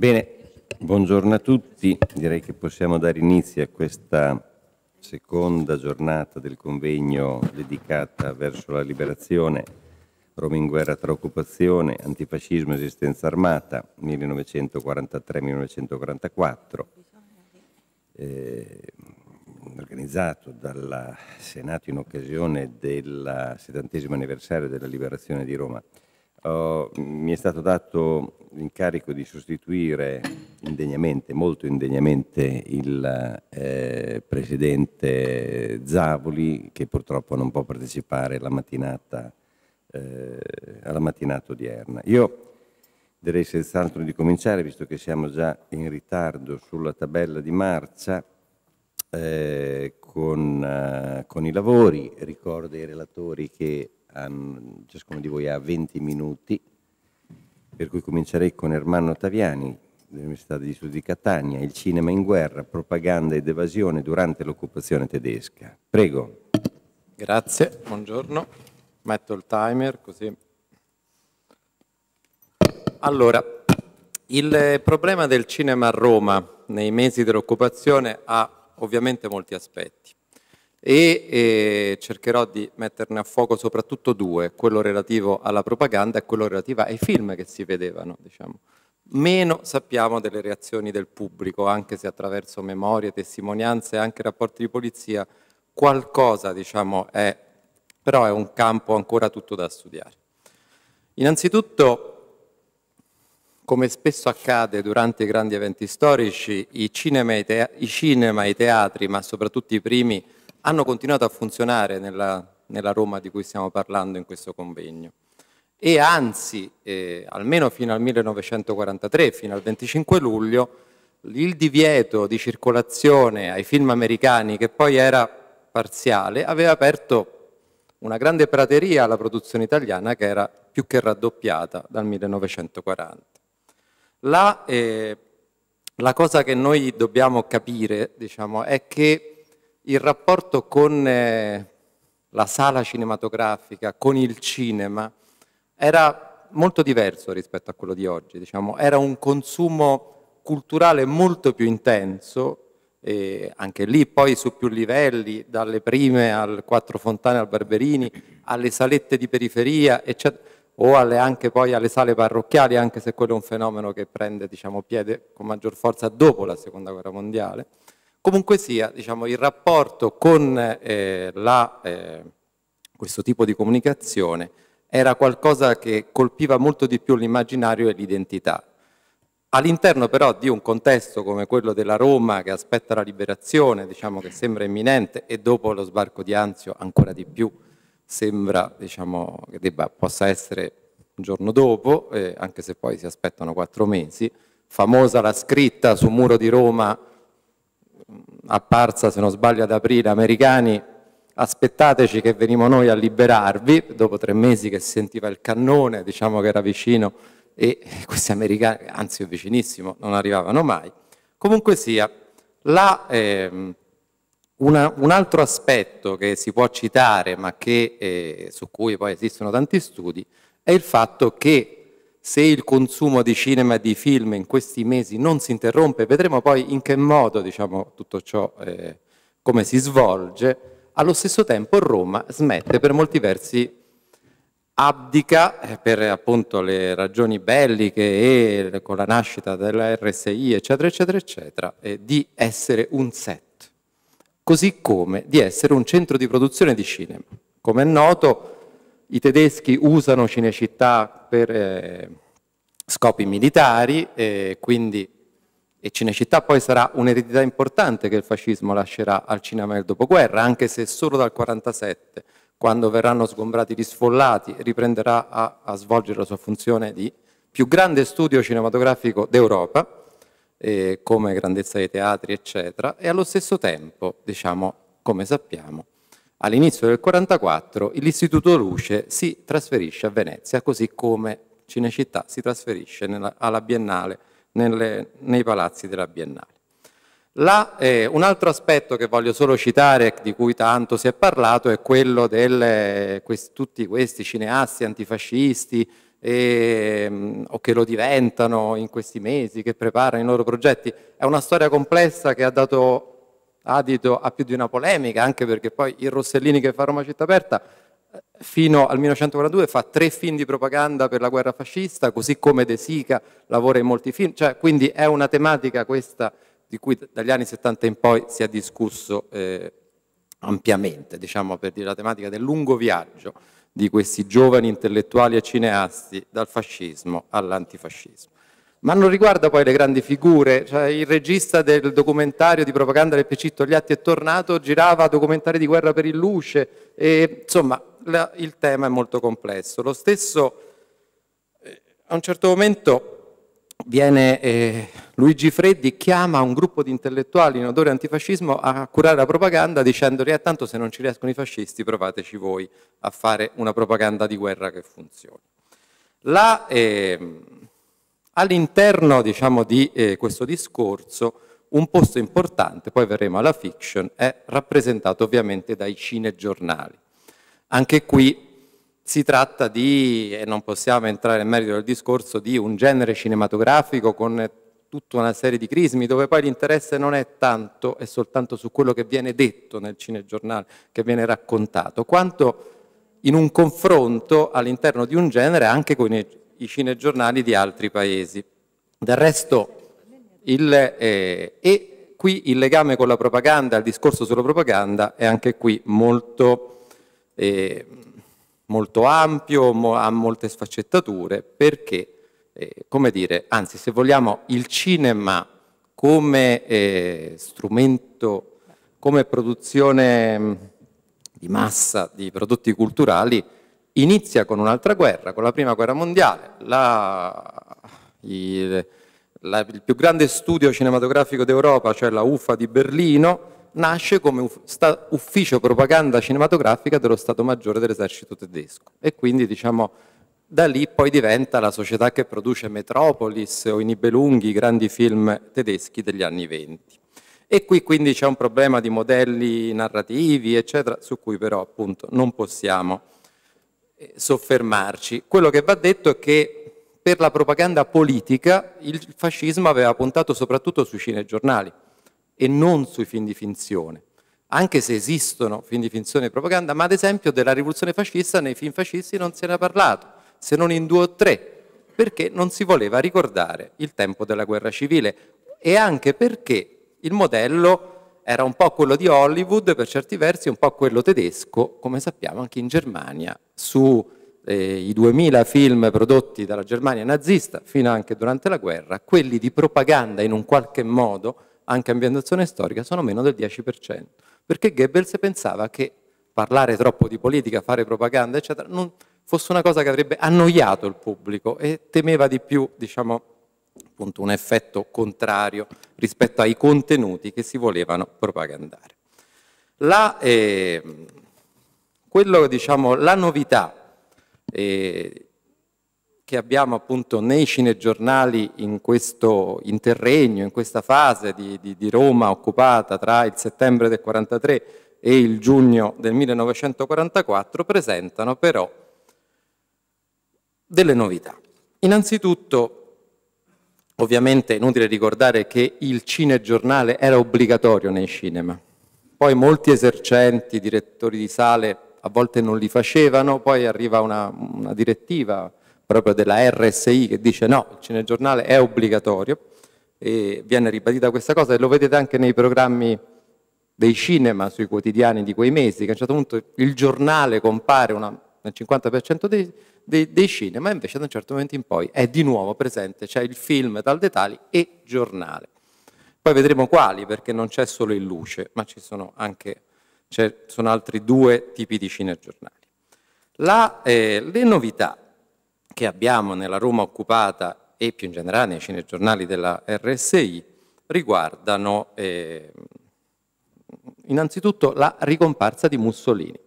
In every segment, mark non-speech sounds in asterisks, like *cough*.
Bene, buongiorno a tutti. Direi che possiamo dare inizio a questa seconda giornata del convegno dedicata verso la liberazione, Roma in guerra tra occupazione, antifascismo e esistenza armata 1943-1944. Eh, organizzato dal Senato in occasione del settantesimo anniversario della liberazione di Roma mi è stato dato l'incarico di sostituire indegnamente, molto indegnamente, il eh, presidente Zavoli che purtroppo non può partecipare alla mattinata, eh, alla mattinata odierna. Io direi senz'altro di cominciare, visto che siamo già in ritardo sulla tabella di marcia, eh, con, eh, con i lavori. Ricordo ai relatori che ciascuno di voi ha 20 minuti, per cui comincerei con Ermanno Taviani dell'Università di Studi di Catania, Il cinema in guerra, propaganda ed evasione durante l'occupazione tedesca. Prego. Grazie, buongiorno. Metto il timer così. Allora, il problema del cinema a Roma nei mesi dell'occupazione ha ovviamente molti aspetti e eh, cercherò di metterne a fuoco soprattutto due, quello relativo alla propaganda e quello relativo ai film che si vedevano. Diciamo. Meno sappiamo delle reazioni del pubblico, anche se attraverso memorie, testimonianze e anche rapporti di polizia qualcosa diciamo, è, però è un campo ancora tutto da studiare. Innanzitutto come spesso accade durante i grandi eventi storici, i cinema, i, i cinema, i teatri, ma soprattutto i primi, hanno continuato a funzionare nella, nella Roma di cui stiamo parlando in questo convegno e anzi, eh, almeno fino al 1943, fino al 25 luglio, il divieto di circolazione ai film americani, che poi era parziale, aveva aperto una grande prateria alla produzione italiana che era più che raddoppiata dal 1940. La, eh, la cosa che noi dobbiamo capire diciamo, è che il rapporto con eh, la sala cinematografica, con il cinema, era molto diverso rispetto a quello di oggi. Diciamo. Era un consumo culturale molto più intenso, eh, anche lì poi su più livelli, dalle prime al Quattro Fontane al Barberini, alle salette di periferia, eccetera, o alle, anche poi alle sale parrocchiali, anche se quello è un fenomeno che prende diciamo, piede con maggior forza dopo la Seconda Guerra Mondiale. Comunque sia, diciamo, il rapporto con eh, la, eh, questo tipo di comunicazione era qualcosa che colpiva molto di più l'immaginario e l'identità. All'interno però di un contesto come quello della Roma che aspetta la liberazione, diciamo che sembra imminente e dopo lo sbarco di Anzio ancora di più sembra diciamo, che debba, possa essere un giorno dopo, eh, anche se poi si aspettano quattro mesi, famosa la scritta sul muro di Roma apparsa, se non sbaglio, ad aprile, americani, aspettateci che venimo noi a liberarvi, dopo tre mesi che sentiva il cannone, diciamo che era vicino, e questi americani, anzi vicinissimo, non arrivavano mai. Comunque sia, la, eh, una, un altro aspetto che si può citare, ma che, eh, su cui poi esistono tanti studi, è il fatto che se il consumo di cinema e di film in questi mesi non si interrompe, vedremo poi in che modo diciamo, tutto ciò eh, come si svolge, allo stesso tempo Roma smette per molti versi abdica eh, per appunto le ragioni belliche e con la nascita della RSI eccetera eccetera eccetera eh, di essere un set così come di essere un centro di produzione di cinema come è noto i tedeschi usano Cinecittà per eh, scopi militari e quindi e Cinecittà poi sarà un'eredità importante che il fascismo lascerà al cinema del dopoguerra, anche se solo dal 1947, quando verranno sgombrati gli sfollati, riprenderà a, a svolgere la sua funzione di più grande studio cinematografico d'Europa, eh, come grandezza dei teatri, eccetera, e allo stesso tempo, diciamo, come sappiamo, All'inizio del 1944 l'Istituto Luce si trasferisce a Venezia, così come Cinecittà si trasferisce nella, alla Biennale, nelle, nei palazzi della Biennale. La, eh, un altro aspetto che voglio solo citare, di cui tanto si è parlato, è quello di quest, tutti questi cineasti antifascisti e, ehm, o che lo diventano in questi mesi, che preparano i loro progetti. È una storia complessa che ha dato adito a più di una polemica, anche perché poi il Rossellini che fa Roma città aperta fino al 1942 fa tre film di propaganda per la guerra fascista, così come De Sica lavora in molti film, cioè, quindi è una tematica questa di cui dagli anni 70 in poi si è discusso eh, ampiamente, diciamo per dire la tematica del lungo viaggio di questi giovani intellettuali e cineasti dal fascismo all'antifascismo ma non riguarda poi le grandi figure. Cioè, il regista del documentario di propaganda del PC Togliatti è tornato, girava documentari di guerra per il Luce, e, insomma la, il tema è molto complesso. Lo stesso, eh, a un certo momento viene eh, Luigi Freddi, chiama un gruppo di intellettuali in odore antifascismo a curare la propaganda dicendogli, eh, tanto se non ci riescono i fascisti provateci voi a fare una propaganda di guerra che funzioni. La, eh, All'interno diciamo, di eh, questo discorso un posto importante, poi verremo alla fiction, è rappresentato ovviamente dai cinegiornali. Anche qui si tratta di, e non possiamo entrare nel merito del discorso, di un genere cinematografico con tutta una serie di crismi dove poi l'interesse non è tanto e soltanto su quello che viene detto nel cinegiornale, che viene raccontato, quanto in un confronto all'interno di un genere anche con i, i cinegiornali di altri paesi. Del resto, il, eh, e qui il legame con la propaganda, il discorso sulla propaganda è anche qui molto, eh, molto ampio, mo, ha molte sfaccettature, perché, eh, come dire, anzi se vogliamo il cinema come eh, strumento, come produzione di massa di prodotti culturali, inizia con un'altra guerra, con la prima guerra mondiale, la, il, la, il più grande studio cinematografico d'Europa, cioè la UFA di Berlino, nasce come ufficio propaganda cinematografica dello Stato Maggiore dell'esercito tedesco e quindi diciamo da lì poi diventa la società che produce Metropolis o i Nibelunghi, i grandi film tedeschi degli anni venti. E qui quindi c'è un problema di modelli narrativi, eccetera, su cui però appunto non possiamo eh, soffermarci. Quello che va detto è che per la propaganda politica il fascismo aveva puntato soprattutto sui cinegiornali e non sui film di finzione, anche se esistono film di finzione e propaganda, ma ad esempio della rivoluzione fascista nei film fascisti non se ne è parlato, se non in due o tre, perché non si voleva ricordare il tempo della guerra civile e anche perché il modello era un po' quello di Hollywood per certi versi, un po' quello tedesco, come sappiamo anche in Germania, sui eh, 2000 film prodotti dalla Germania nazista fino anche durante la guerra, quelli di propaganda in un qualche modo, anche ambientazione storica, sono meno del 10%, perché Goebbels pensava che parlare troppo di politica, fare propaganda, eccetera, non fosse una cosa che avrebbe annoiato il pubblico e temeva di più, diciamo, appunto un effetto contrario rispetto ai contenuti che si volevano propagandare. La, eh, quello, diciamo, la novità eh, che abbiamo appunto nei cinegiornali in questo interregno, in questa fase di, di, di Roma occupata tra il settembre del 43 e il giugno del 1944, presentano però delle novità. Innanzitutto Ovviamente è inutile ricordare che il cinegiornale era obbligatorio nei cinema. Poi molti esercenti, direttori di sale, a volte non li facevano, poi arriva una, una direttiva proprio della RSI che dice no, il cinegiornale è obbligatorio e viene ribadita questa cosa e lo vedete anche nei programmi dei cinema sui quotidiani di quei mesi, che a un certo punto il giornale compare una, nel 50% dei, dei, dei cinema, invece da un certo momento in poi è di nuovo presente, c'è il film dal dettagli e giornale. Poi vedremo quali, perché non c'è solo il luce, ma ci sono anche sono altri due tipi di cinegiornali. La, eh, le novità che abbiamo nella Roma occupata e più in generale nei cinegiornali della RSI riguardano eh, innanzitutto la ricomparsa di Mussolini.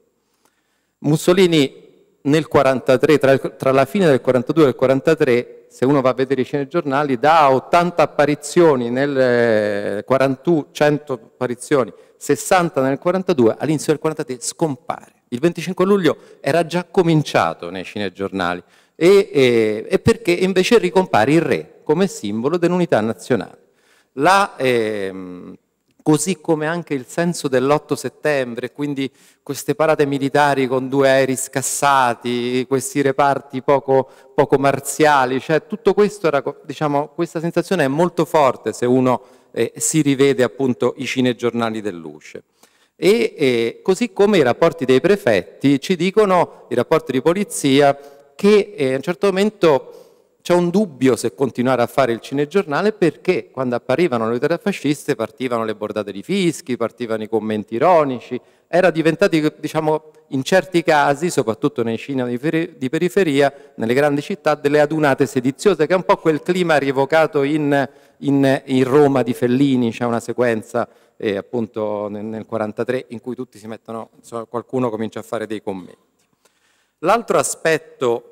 Mussolini nel 43, tra, tra, la fine del 42 e il 43, se uno va a vedere i cinegiornali, da 80 apparizioni nel 41, eh, 100 apparizioni, 60 nel 42, all'inizio del 43 scompare. Il 25 luglio era già cominciato nei cinegiornali e, e, e perché invece ricompare il re come simbolo dell'unità nazionale. La, ehm, così come anche il senso dell'8 settembre, quindi queste parate militari con due aerei scassati, questi reparti poco, poco marziali, cioè tutto questo era, diciamo, questa sensazione è molto forte se uno eh, si rivede appunto i cinegiornali del Luce. E eh, così come i rapporti dei prefetti ci dicono, i rapporti di polizia, che eh, a un certo momento c'è un dubbio se continuare a fare il cinegiornale perché quando apparivano le lettere fasciste partivano le bordate di fischi, partivano i commenti ironici, era diventato diciamo, in certi casi, soprattutto nei cinema di periferia, nelle grandi città, delle adunate sediziose, che è un po' quel clima rievocato in, in, in Roma di Fellini, c'è una sequenza eh, appunto nel, 1943 in cui tutti si mettono, insomma, qualcuno comincia a fare dei commenti. L'altro aspetto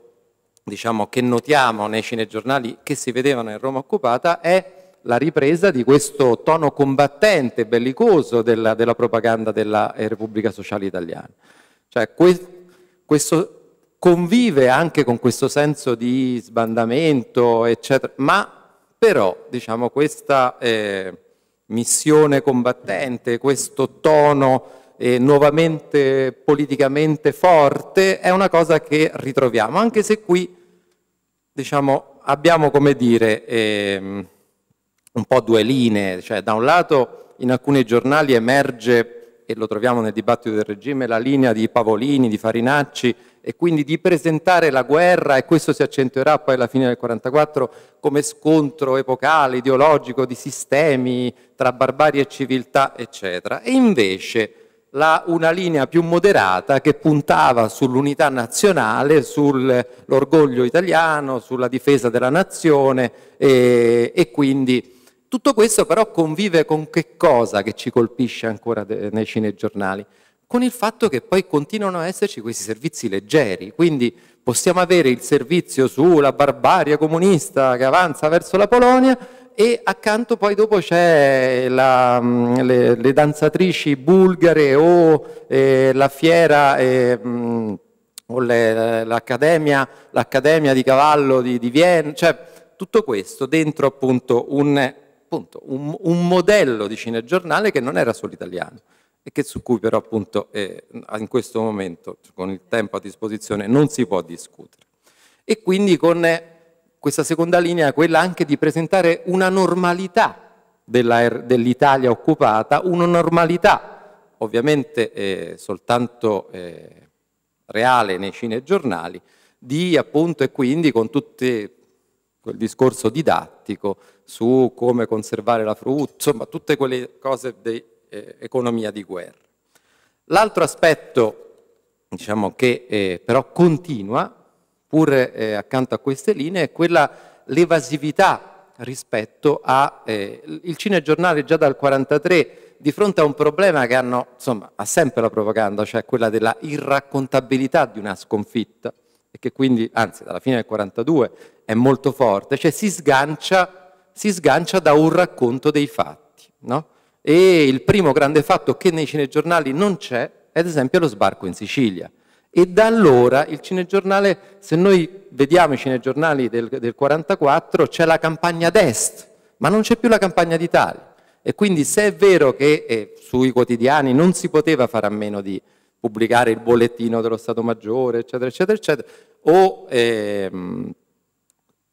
diciamo, che notiamo nei cinegiornali che si vedevano in Roma occupata è la ripresa di questo tono combattente, bellicoso della, della propaganda della eh, Repubblica Sociale Italiana. Cioè, que, questo convive anche con questo senso di sbandamento, eccetera, ma però diciamo, questa eh, missione combattente, questo tono eh, nuovamente politicamente forte, è una cosa che ritroviamo, anche se qui diciamo, abbiamo come dire ehm, un po' due linee, cioè da un lato in alcuni giornali emerge, e lo troviamo nel dibattito del regime, la linea di Pavolini, di Farinacci, e quindi di presentare la guerra, e questo si accentuerà poi alla fine del 1944, come scontro epocale, ideologico, di sistemi tra barbarie e civiltà, eccetera. E invece la, una linea più moderata che puntava sull'unità nazionale, sull'orgoglio italiano, sulla difesa della nazione e, e, quindi tutto questo però convive con che cosa che ci colpisce ancora de, nei cinegiornali? Con il fatto che poi continuano a esserci questi servizi leggeri, quindi possiamo avere il servizio sulla barbarie comunista che avanza verso la Polonia, e accanto poi dopo c'è la, mm, le, le, danzatrici bulgare o eh, la fiera eh, mm, o le, l'accademia, l'accademia, di cavallo di, di, Vienna, cioè tutto questo dentro appunto un, appunto un, un modello di cinegiornale che non era solo italiano e che, su cui però appunto eh, in questo momento con il tempo a disposizione non si può discutere. E quindi con questa seconda linea è quella anche di presentare una normalità er, dell'Italia occupata, una normalità ovviamente eh, soltanto eh, reale nei cinegiornali, di appunto e quindi con tutto quel discorso didattico su come conservare la frutta, insomma tutte quelle cose di eh, economia di guerra. L'altro aspetto diciamo, che eh, però continua pur eh, accanto a queste linee, è quella l'evasività rispetto a... Eh, il cinegiornale già dal 1943 di fronte a un problema che hanno, insomma, ha sempre la propaganda, cioè quella della irraccontabilità di una sconfitta, e che quindi, anzi, dalla fine del 1942 è molto forte, cioè si sgancia, si sgancia da un racconto dei fatti. No? E il primo grande fatto che nei cinegiornali non c'è è ad esempio lo sbarco in Sicilia. E da allora il cinegiornale, se noi vediamo i cinegiornali del, del 44, c'è la campagna d'Est, ma non c'è più la campagna d'Italia. E quindi se è vero che eh, sui quotidiani non si poteva fare a meno di pubblicare il bollettino dello Stato Maggiore, eccetera, eccetera, eccetera, o ehm,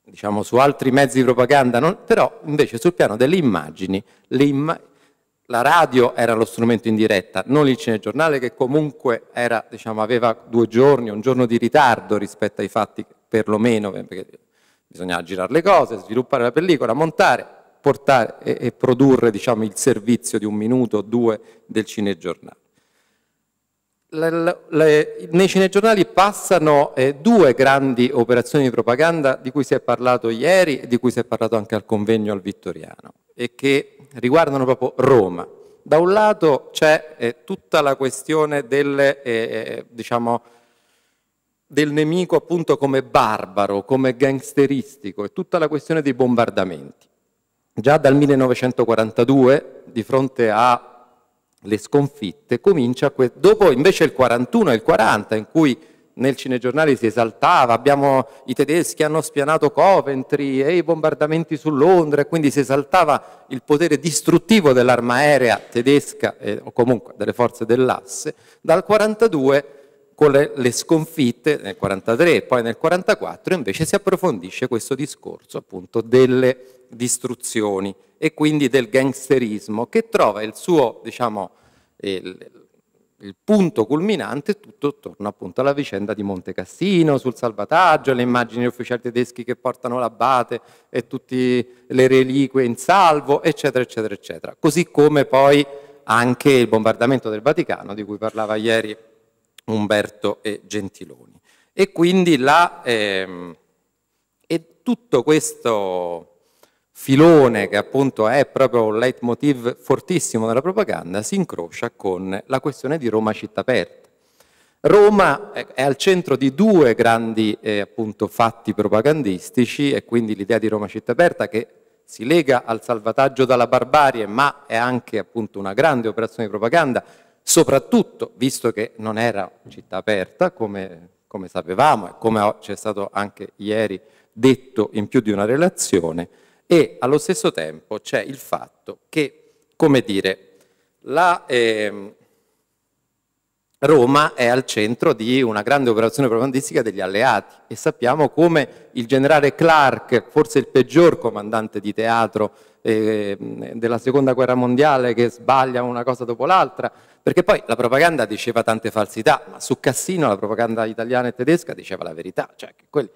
diciamo su altri mezzi di propaganda, non, però invece sul piano delle immagini imma- la radio era lo strumento in diretta, non il cinegiornale che comunque era, diciamo, aveva due giorni, un giorno di ritardo rispetto ai fatti perlomeno, eh, perché bisognava girare le cose, sviluppare la pellicola, montare, portare e, e produrre diciamo, il servizio di un minuto o due del cinegiornale. Le, le, nei cinegiornali passano eh, due grandi operazioni di propaganda di cui si è parlato ieri e di cui si è parlato anche al convegno al Vittoriano e che riguardano proprio Roma. Da un lato c'è eh, tutta la questione delle, eh, eh, diciamo, del nemico appunto come barbaro, come gangsteristico e tutta la questione dei bombardamenti. Già dal 1942, di fronte alle sconfitte, comincia, que- dopo invece il 41 e il 40, in cui nel cinegiornale si esaltava, abbiamo, i tedeschi hanno spianato Coventry e i bombardamenti su Londra, quindi si esaltava il potere distruttivo dell'arma aerea tedesca eh, o comunque delle forze dell'asse, dal 1942 con le, le sconfitte nel 1943 e poi nel 1944 invece si approfondisce questo discorso appunto delle distruzioni e quindi del gangsterismo che trova il suo, diciamo, il, il punto culminante è tutto attorno appunto alla vicenda di Monte Cassino, sul salvataggio, le immagini degli ufficiali tedeschi che portano l'abate e tutte le reliquie in salvo, eccetera, eccetera, eccetera. Così come poi anche il bombardamento del Vaticano, di cui parlava ieri Umberto e Gentiloni. E quindi là, ehm, e tutto questo filone che appunto è proprio un leitmotiv fortissimo della propaganda si incrocia con la questione di Roma città aperta. Roma è al centro di due grandi eh, appunto, fatti propagandistici e quindi l'idea di Roma città aperta che si lega al salvataggio dalla barbarie ma è anche appunto una grande operazione di propaganda soprattutto visto che non era città aperta come, come sapevamo e come c'è stato anche ieri detto in più di una relazione e allo stesso tempo c'è il fatto che, come dire, la, eh, Roma è al centro di una grande operazione propagandistica degli alleati e sappiamo come il generale Clark, forse il peggior comandante di teatro eh, della seconda guerra mondiale che sbaglia una cosa dopo l'altra, perché poi la propaganda diceva tante falsità, ma su Cassino la propaganda italiana e tedesca diceva la verità, cioè che quelli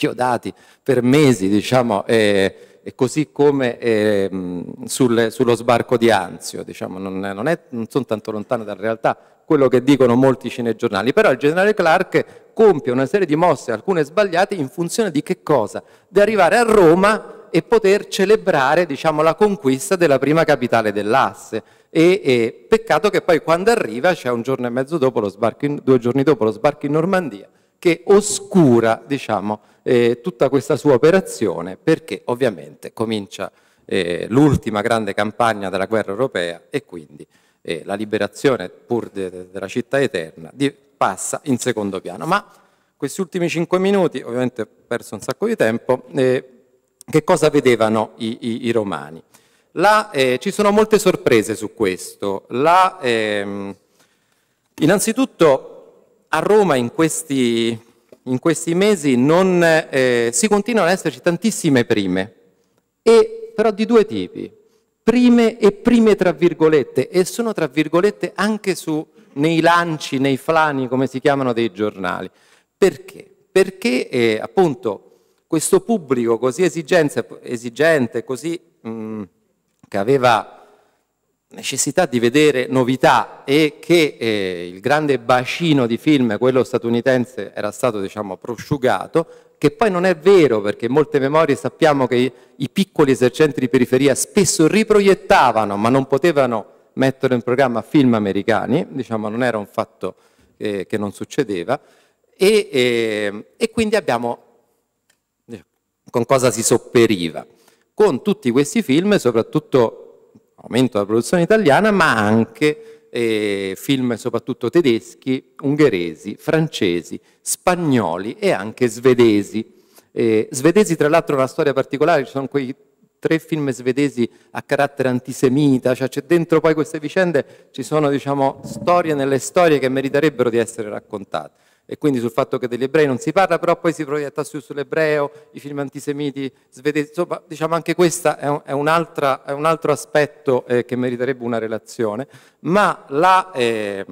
inchiodati per mesi, diciamo, eh, così come eh, sul, sullo sbarco di Anzio, diciamo, non, non, è, non sono tanto lontane dalla realtà quello che dicono molti cinegiornali, però il generale Clark compie una serie di mosse, alcune sbagliate, in funzione di che cosa? Di arrivare a Roma e poter celebrare diciamo, la conquista della prima capitale dell'asse. E, e, peccato che poi quando arriva, cioè un giorno e mezzo dopo, lo sbarco in, due giorni dopo lo sbarco in Normandia, che oscura diciamo, eh, tutta questa sua operazione perché ovviamente comincia eh, l'ultima grande campagna della guerra europea e quindi eh, la liberazione pur de, de, della città eterna di, passa in secondo piano. Ma questi ultimi cinque minuti, ovviamente ho perso un sacco di tempo, eh, che cosa vedevano i, i, i romani? La, eh, ci sono molte sorprese su questo. La, ehm, innanzitutto a Roma in questi in questi mesi non, eh, si continuano ad esserci tantissime prime, e, però di due tipi, prime e prime tra virgolette, e sono tra virgolette anche su, nei lanci, nei flani, come si chiamano, dei giornali. Perché? Perché eh, appunto questo pubblico così esigente, esigente così, mh, mm, che aveva necessità di vedere novità e che eh, il grande bacino di film, quello statunitense, era stato diciamo, prosciugato, che poi non è vero perché in molte memorie sappiamo che i, i piccoli esercenti di periferia spesso riproiettavano ma non potevano mettere in programma film americani, diciamo non era un fatto eh, che non succedeva e, eh, e quindi abbiamo eh, con cosa si sopperiva. Con tutti questi film, soprattutto aumento della produzione italiana, ma anche eh, film soprattutto tedeschi, ungheresi, francesi, spagnoli e anche svedesi. Eh, svedesi tra l'altro è una storia particolare, ci sono quei tre film svedesi a carattere antisemita, cioè c'è dentro poi queste vicende, ci sono diciamo, storie nelle storie che meriterebbero di essere raccontate e quindi sul fatto che degli ebrei non si parla, però poi si proietta su sull'ebreo, i film antisemiti svedesi, insomma diciamo anche questo è, un, è, un, altro aspetto eh, che meriterebbe una relazione, ma la, eh,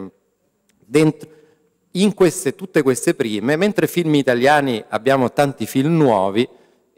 dentro, in queste, tutte queste prime, mentre film italiani abbiamo tanti film nuovi,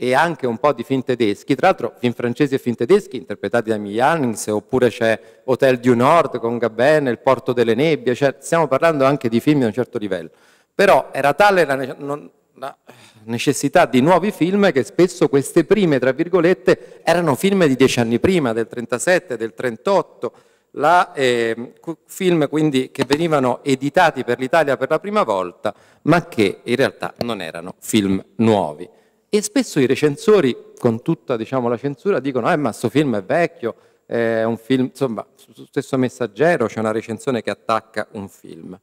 e anche un po' di film tedeschi, tra l'altro film francesi e film tedeschi interpretati da Mijanings, oppure c'è Hotel du Nord con Gabin, Il Porto delle Nebbie, cioè stiamo parlando anche di film di un certo livello. Però era tale la, non, la, necessità di nuovi film che spesso queste prime, tra virgolette, erano film di dieci anni prima, del 37, del 38, la, eh, film quindi che venivano editati per l'Italia per la prima volta, ma che in realtà non erano film nuovi. E spesso i recensori, con tutta diciamo, la censura, dicono: Eh, ma questo film è vecchio, è un film. Insomma, su stesso messaggero c'è una recensione che attacca un film.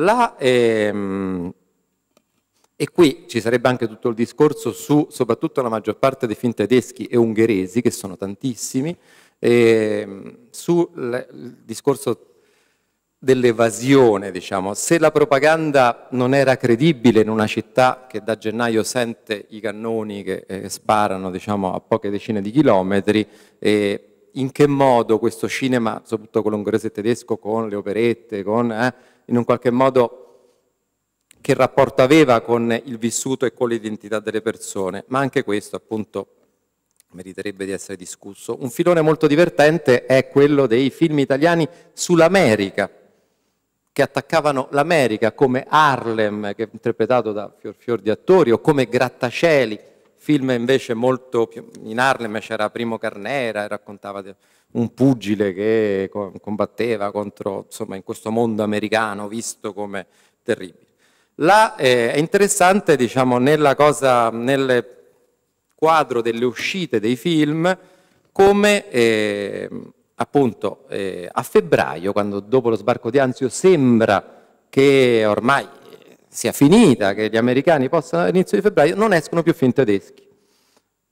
La, ehm, e qui ci sarebbe anche tutto il discorso su soprattutto la maggior parte dei film tedeschi e ungheresi, che sono tantissimi, ehm, sul discorso dell'evasione, diciamo. Se la propaganda non era credibile in una città che da gennaio sente i cannoni che eh, sparano diciamo, a poche decine di chilometri, eh, in che modo questo cinema, soprattutto quello ungherese e tedesco, con le operette, con, eh, in un qualche modo che rapporto aveva con il vissuto e con l'identità delle persone, ma anche questo appunto meriterebbe di essere discusso. Un filone molto divertente è quello dei film italiani sull'America, che attaccavano l'America come Harlem, che è interpretato da fior fior di attori, o come Grattacieli, film invece molto più... In Harlem c'era Primo Carnera e raccontava... Di un pugile che combatteva contro, insomma, in questo mondo americano visto come terribile. Là eh, è interessante, diciamo, cosa, nel quadro delle uscite dei film, come eh, appunto eh, a febbraio, quando dopo lo sbarco di Anzio sembra che ormai sia finita, che gli americani possano all'inizio di febbraio, non escono più film tedeschi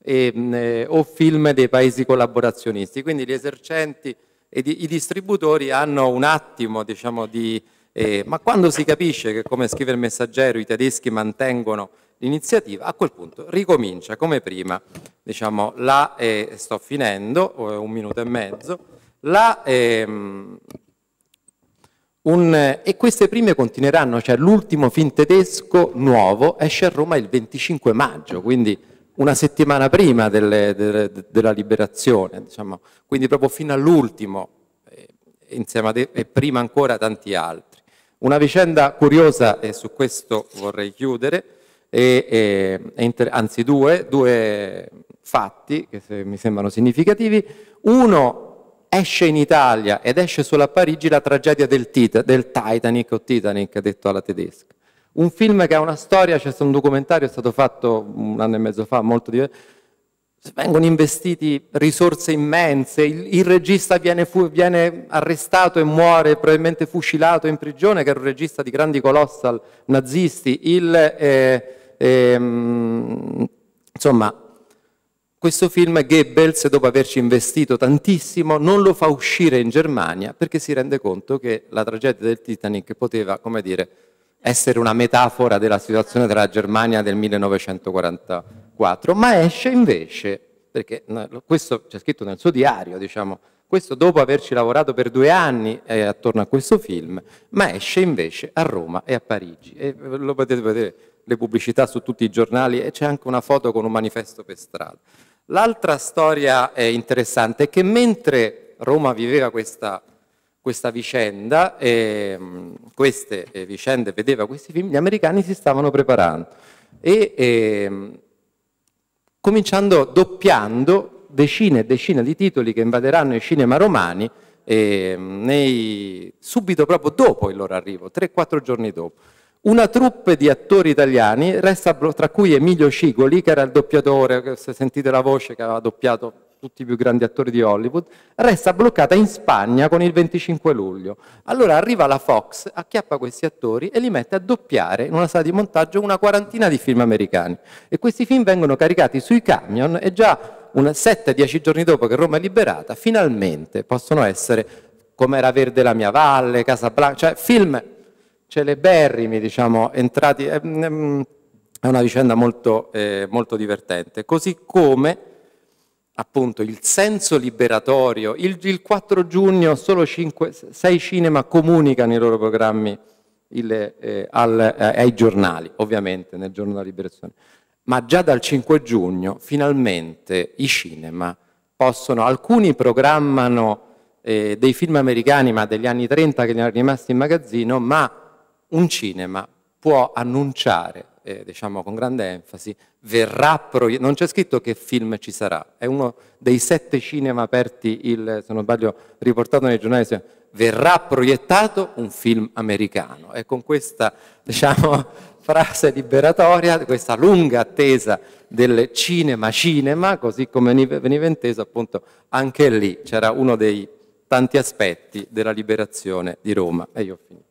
e, mh, mm, eh, o film dei paesi collaborazionisti. Quindi gli esercenti e di, i distributori hanno un attimo diciamo, di... Eh, ma quando si capisce che, come scrive il messaggero, i tedeschi mantengono l'iniziativa, a quel punto ricomincia come prima, diciamo, la, eh, sto finendo, eh, un minuto e mezzo, la, ehm, un, eh, e queste prime continueranno, cioè l'ultimo film tedesco nuovo esce a Roma il 25 maggio, quindi una settimana prima delle, delle, della liberazione, diciamo. quindi proprio fino all'ultimo, eh, e prima ancora tanti altri. Una vicenda curiosa, e su questo vorrei chiudere, e, e, anzi due, due fatti che se mi sembrano significativi. Uno esce in Italia ed esce solo a Parigi la tragedia del, tit- del Titanic o Titanic detto alla tedesca. Un film che ha una storia, c'è stato un documentario, è stato fatto un anno e mezzo fa, molto diverso, vengono investiti risorse immense, il, il regista viene, fu, viene, arrestato e muore, probabilmente fucilato in prigione, che era un regista di grandi colossal nazisti, il, eh, eh, insomma, questo film Goebbels, dopo averci investito tantissimo, non lo fa uscire in Germania perché si rende conto che la tragedia del Titanic poteva, come dire, essere una metafora della situazione della Germania del 1944, ma esce invece, perché questo c'è scritto nel suo diario, diciamo, questo dopo averci lavorato per due anni eh, attorno a questo film, ma esce invece a Roma e a Parigi. E eh, lo potete vedere, le pubblicità su tutti i giornali e c'è anche una foto con un manifesto per strada. L'altra storia eh, interessante è che mentre Roma viveva questa questa vicenda, mm, eh, queste vicende vedeva questi film, gli americani si stavano preparando e eh, cominciando doppiando decine e decine di titoli che invaderanno i cinema romani eh, nei, subito proprio dopo il loro arrivo, 3-4 giorni dopo. Una truppe di attori italiani, resta, tra cui Emilio Scigoli, che era il doppiatore, se sentite la voce, che aveva doppiato tutti i più grandi attori di Hollywood, resta bloccata in Spagna con il 25 luglio. Allora arriva la Fox, acchiappa questi attori e li mette a doppiare in una sala di montaggio una quarantina di film americani. E questi film vengono caricati sui camion e già 7-10 giorni dopo che Roma è liberata, finalmente possono essere Com'era verde la mia valle, Casa Blanca, cioè film celeberrimi, diciamo, entrati... Ehm, ehm, è una vicenda molto, eh, molto divertente. Così come appunto il senso liberatorio. Il, il 4 giugno solo 5, 6 cinema comunicano i loro programmi il, eh, al, eh, ai giornali, ovviamente nel giorno della liberazione. Ma già dal 5 giugno finalmente i cinema possono, alcuni programmano eh, dei film americani ma degli anni 30 che ne erano rimasti in magazzino, ma un cinema può annunciare eh, diciamo con grande enfasi, verrà proiettato, non c'è scritto che film ci sarà, è uno dei sette cinema aperti, il, se non sbaglio, riportato nei giornali, verrà proiettato un film americano. E con questa diciamo, *laughs* frase liberatoria, questa lunga attesa del cinema cinema, così come veniva inteso appunto anche lì, c'era uno dei tanti aspetti della liberazione di Roma. E io ho finito.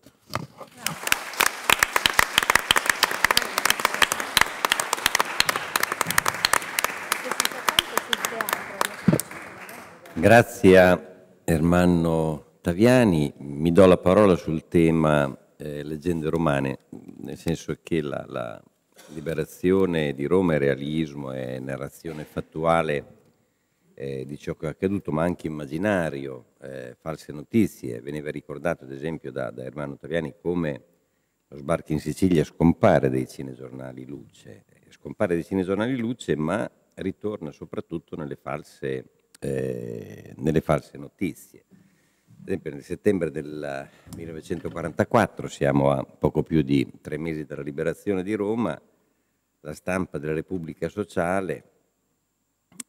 Grazie a Ermanno Taviani. Mi do la parola sul tema eh, leggende romane, nel senso che la, la liberazione di Roma è realismo, è narrazione fattuale eh, di ciò che è accaduto, ma anche immaginario, eh, false notizie. Veniva ricordato, ad esempio, da, da Ermanno Taviani come lo sbarco in Sicilia scompare dai cinegiornali Luce. Scompare dai cinegiornali Luce, ma ritorna soprattutto nelle false notizie eh, nelle false notizie. Ad esempio nel settembre del 1944, siamo a poco più di tre mesi dalla liberazione di Roma, la stampa della Repubblica Sociale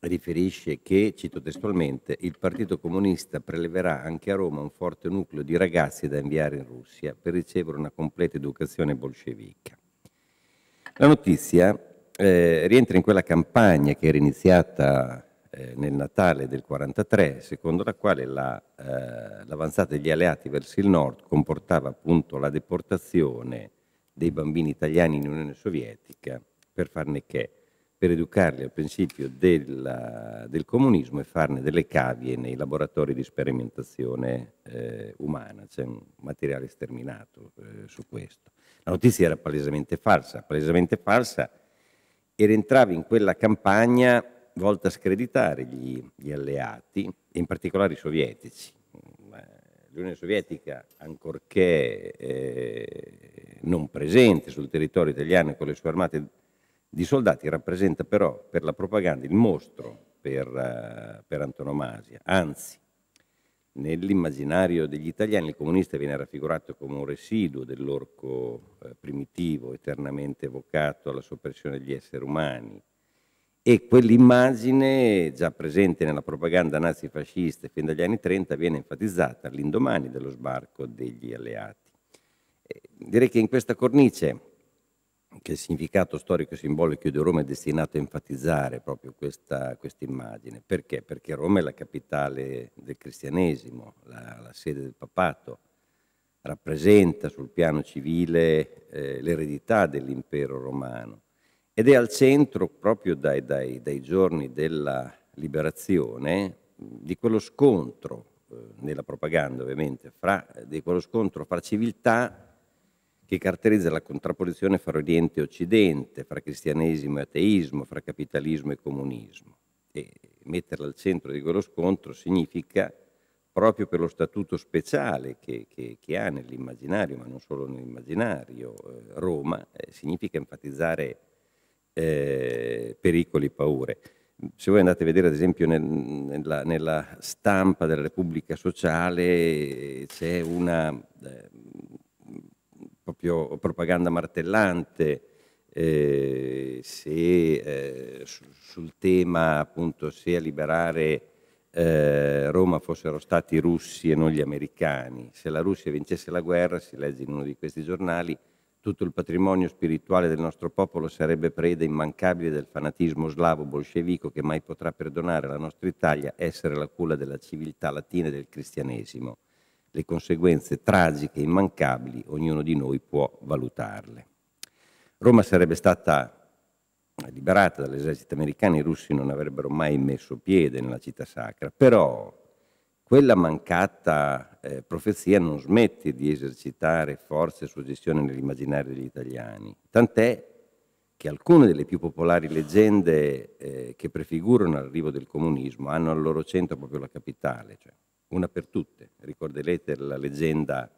riferisce che, cito testualmente, il Partito Comunista preleverà anche a Roma un forte nucleo di ragazzi da inviare in Russia per ricevere una completa educazione bolscevica. La notizia eh, rientra in quella campagna che era iniziata eh, nel Natale del 43, secondo la quale la, eh, l'avanzata degli alleati verso il nord comportava appunto la deportazione dei bambini italiani in Unione Sovietica per farne che, per educarli al principio della, del comunismo e farne delle cavie nei laboratori di sperimentazione eh, umana. C'è un materiale sterminato eh, su questo. La notizia era palesemente falsa, palesemente falsa e rientrava in quella campagna volta a screditare gli, gli alleati, in particolare i sovietici. L'Unione Sovietica, ancorché eh, non presente sul territorio italiano con le sue armate di soldati, rappresenta però per la propaganda il mostro per, eh, per antonomasia. Anzi, nell'immaginario degli italiani il comunista viene raffigurato come un residuo dell'orco eh, primitivo, eternamente evocato alla soppressione degli esseri umani, e quell'immagine già presente nella propaganda nazifascista fin dagli anni 30 viene enfatizzata all'indomani dello sbarco degli alleati. direi che in questa cornice, che il significato storico e simbolico di Roma è destinato a enfatizzare proprio questa immagine. Perché? Perché Roma è la capitale del cristianesimo, la, la sede del papato, rappresenta sul piano civile eh, l'eredità dell'impero romano ed è al centro proprio dai, dai, dai giorni della liberazione di quello scontro, eh, nella propaganda ovviamente, fra, eh, di quello scontro fra civiltà che caratterizza la contrapposizione fra Oriente e Occidente, fra cristianesimo e ateismo, fra capitalismo e comunismo. E metterla al centro di quello scontro significa, proprio per lo statuto speciale che, che, che ha nell'immaginario, ma non solo nell'immaginario, eh, Roma, eh, significa enfatizzare eh, pericoli, paure. Se voi andate a vedere ad esempio nel, nella, nella, stampa della Repubblica Sociale c'è una eh, proprio propaganda martellante eh, se, eh, su, sul tema appunto se a liberare eh, Roma fossero stati i russi e non gli americani. Se la Russia vincesse la guerra, si legge in uno di questi giornali, tutto il patrimonio spirituale del nostro popolo sarebbe preda immancabile del fanatismo slavo-bolscevico che mai potrà perdonare la nostra Italia essere la culla della civiltà latina e del cristianesimo. Le conseguenze tragiche e immancabili ognuno di noi può valutarle. Roma sarebbe stata liberata dall'esercito americano, i russi non avrebbero mai messo piede nella città sacra, però quella mancata eh, profezia non smette di esercitare forza e suggestione nell'immaginario degli italiani, tant'è che alcune delle più popolari leggende eh, che prefigurano l'arrivo del comunismo hanno al loro centro proprio la capitale, cioè una per tutte. Ricorderete la leggenda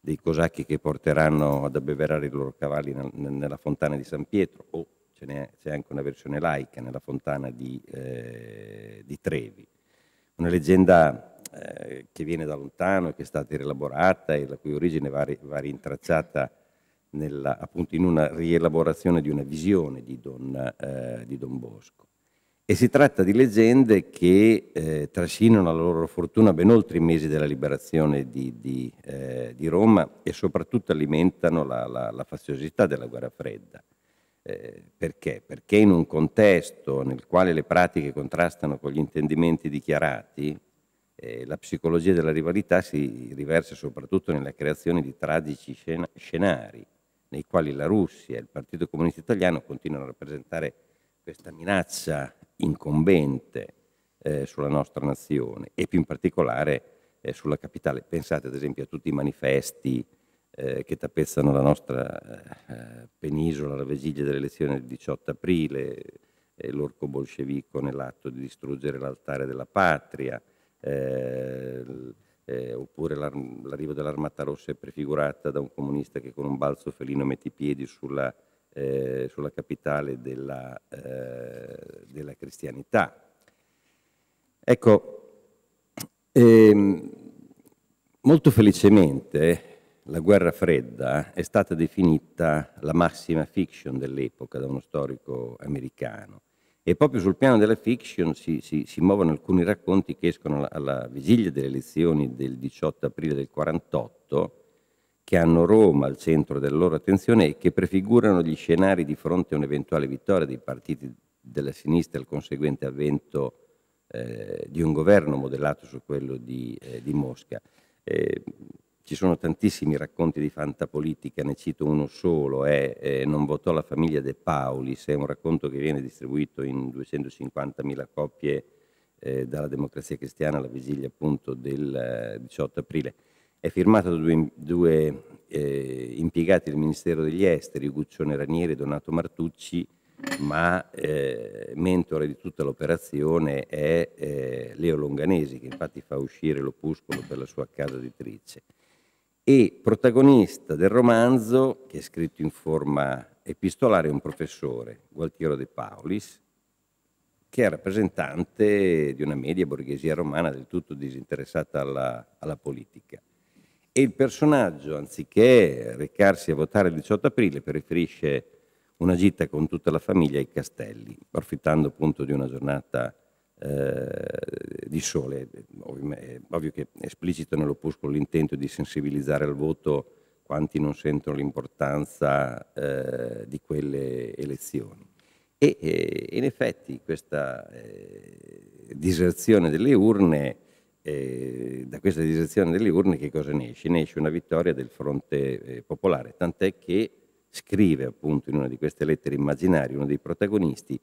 dei cosacchi che porteranno ad abbeverare i loro cavalli nel, nella fontana di San Pietro, o ce n'è, c'è anche una versione laica nella fontana di, eh, di Trevi. Una leggenda eh, che viene da lontano, che è stata rielaborata e la cui origine va, ri, va rintracciata nella, appunto in una rielaborazione di una visione di Don, eh, di Don Bosco. E si tratta di leggende che eh, trascinano la loro fortuna ben oltre i mesi della liberazione di, di, eh, di Roma e soprattutto alimentano la, la, la faziosità della guerra fredda. Eh, perché? Perché in un contesto nel quale le pratiche contrastano con gli intendimenti dichiarati, eh, la psicologia della rivalità si riversa soprattutto nella creazione di tragici scena- scenari nei quali la Russia e il Partito Comunista Italiano continuano a rappresentare questa minaccia incombente eh, sulla nostra nazione e più in particolare eh, sulla capitale. Pensate ad esempio a tutti i manifesti eh, che tappezzano la nostra eh, penisola alla vigilia delle elezioni del 18 aprile, eh, l'orco bolscevico nell'atto di distruggere l'altare della patria, eh, eh, oppure l'arrivo dell'Armata Rossa è prefigurata da un comunista che con un balzo felino mette i piedi sulla, eh, sulla capitale della, della cristianità. Ecco, ehm, molto felicemente la guerra fredda è stata definita la massima fiction dell'epoca da uno storico americano e proprio sul piano della fiction si, si, si muovono alcuni racconti che escono alla, alla, vigilia delle elezioni del 18 aprile del 48 che hanno Roma al centro della loro attenzione e che prefigurano gli scenari di fronte a un'eventuale vittoria dei partiti della sinistra e al conseguente avvento eh, di un governo modellato su quello di, eh, di Mosca. Eh, ci sono tantissimi racconti di fantapolitica, ne cito uno solo, è eh, Non votò la famiglia De Paulis, è un racconto che viene distribuito in 250.000 copie eh, dalla Democrazia Cristiana alla vigilia appunto del 18 eh, aprile. È firmato da due, due eh, impiegati del Ministero degli Esteri, Guccione Ranieri e Donato Martucci, ma eh, mentore di tutta l'operazione è eh, Leo Longanesi, che infatti fa uscire l'opuscolo per la sua casa editrice e protagonista del romanzo, che è scritto in forma epistolare, è un professore, Gualtiero De Paulis, che è rappresentante di una media borghesia romana del tutto disinteressata alla, alla politica. E il personaggio, anziché recarsi a votare il 18 aprile, preferisce una gita con tutta la famiglia ai castelli, approfittando appunto di una giornata eh, di sole. È ovvio che è esplicito nell'opuscolo l'intento di sensibilizzare al voto quanti non sentono l'importanza eh, di quelle elezioni. E eh, in effetti questa eh, diserzione delle urne, eh, da questa diserzione delle urne che cosa ne esce? Ne esce una vittoria del fronte popolare, tant'è che scrive appunto in una di queste lettere immaginarie uno dei protagonisti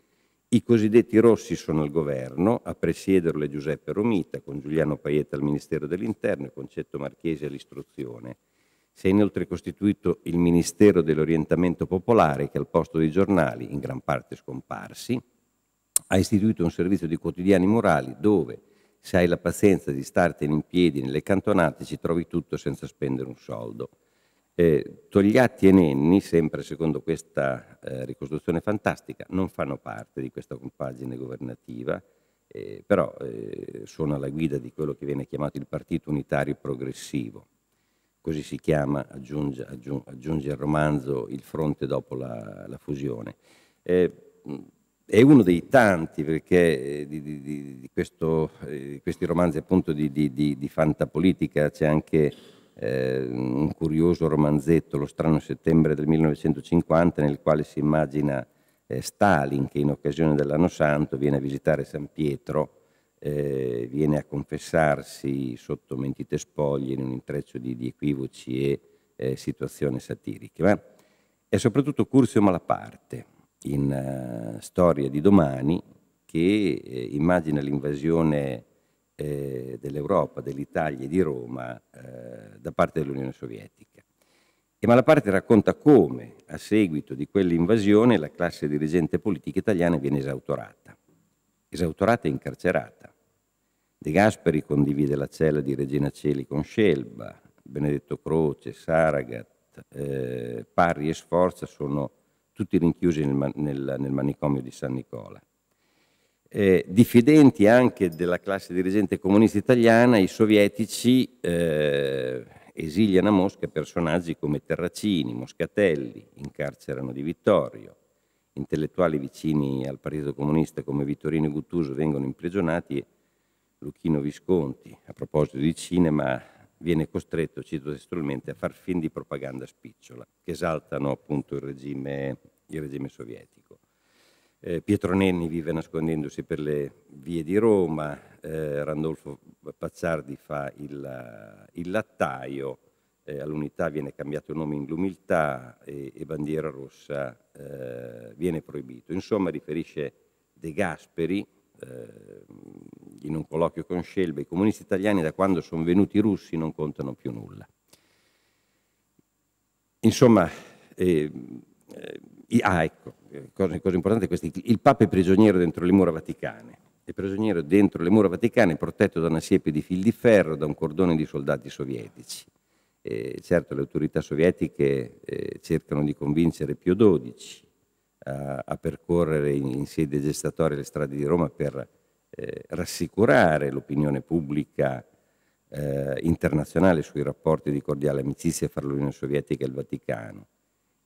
i cosiddetti rossi sono al governo, a presiederlo è Giuseppe Romita, con Giuliano Paietta al Ministero dell'Interno e Concetto Marchesi all'Istruzione. Si è inoltre costituito il Ministero dell'Orientamento Popolare che al posto dei giornali, in gran parte scomparsi, ha istituito un servizio di quotidiani morali dove, se hai la pazienza di startene in piedi nelle cantonate, ci trovi tutto senza spendere un soldo. Eh, Togliatti e Nenni, sempre secondo questa eh, ricostruzione fantastica, non fanno parte di questa compagine governativa, eh, però eh, sono alla guida di quello che viene chiamato il Partito Unitario Progressivo. Così si chiama, aggiunge, aggiunge il romanzo, il fronte dopo la, la fusione. Eh, è uno dei tanti, perché eh, di, di, di, questo, di, questi romanzi appunto di fantapolitica c'è anche eh, un curioso romanzetto, Lo strano settembre del 1950, nel quale si immagina eh, Stalin che in occasione dell'anno santo viene a visitare San Pietro, eh, viene a confessarsi sotto mentite spoglie in un intreccio di, di equivoci e eh, situazioni satiriche. Ma è soprattutto Curzio Malaparte, in uh, Storia di domani, che eh, immagina l'invasione eh, dell'Europa, dell'Italia e di Roma eh, da parte dell'Unione Sovietica. E Malaparte racconta come, a seguito di quell'invasione, la classe dirigente politica italiana viene esautorata, esautorata e incarcerata. De Gasperi condivide la cella di Regina Celi con Scelba, Benedetto Croce, Saragat, eh, Parri e Sforza sono tutti rinchiusi nel, nel, nel manicomio di San Nicola eh, diffidenti anche della classe dirigente comunista italiana, i sovietici eh, esiliano a Mosca personaggi come Terracini, Moscatelli, incarcerano Di Vittorio, intellettuali vicini al Partito Comunista come Vittorino e Guttuso vengono imprigionati e Luchino Visconti, a proposito di cinema, viene costretto, cito testualmente, a far fin di propaganda spicciola, che esaltano appunto il regime, il regime sovietico. Eh, Pietro Nenni vive nascondendosi per le vie di Roma, eh, Randolfo Pazzardi fa il, eh, il lattaio, eh, all'unità viene cambiato nome in l'umiltà e, e bandiera rossa eh, viene proibito. Insomma, riferisce De Gasperi eh, in un colloquio con Scelba, i comunisti italiani da quando sono venuti i russi non contano più nulla. Insomma, ah, ecco, cosa, cosa importante è questa, il Papa è prigioniero dentro le mura vaticane, è prigioniero dentro le mura vaticane protetto da una siepe di fil di ferro, da un cordone di soldati sovietici. Eh, certo le autorità sovietiche eh, cercano di convincere Pio XII a, a percorrere in, in, sede gestatoria le strade di Roma per eh, rassicurare l'opinione pubblica eh, internazionale sui rapporti di cordiale amicizia fra l'Unione Sovietica e il Vaticano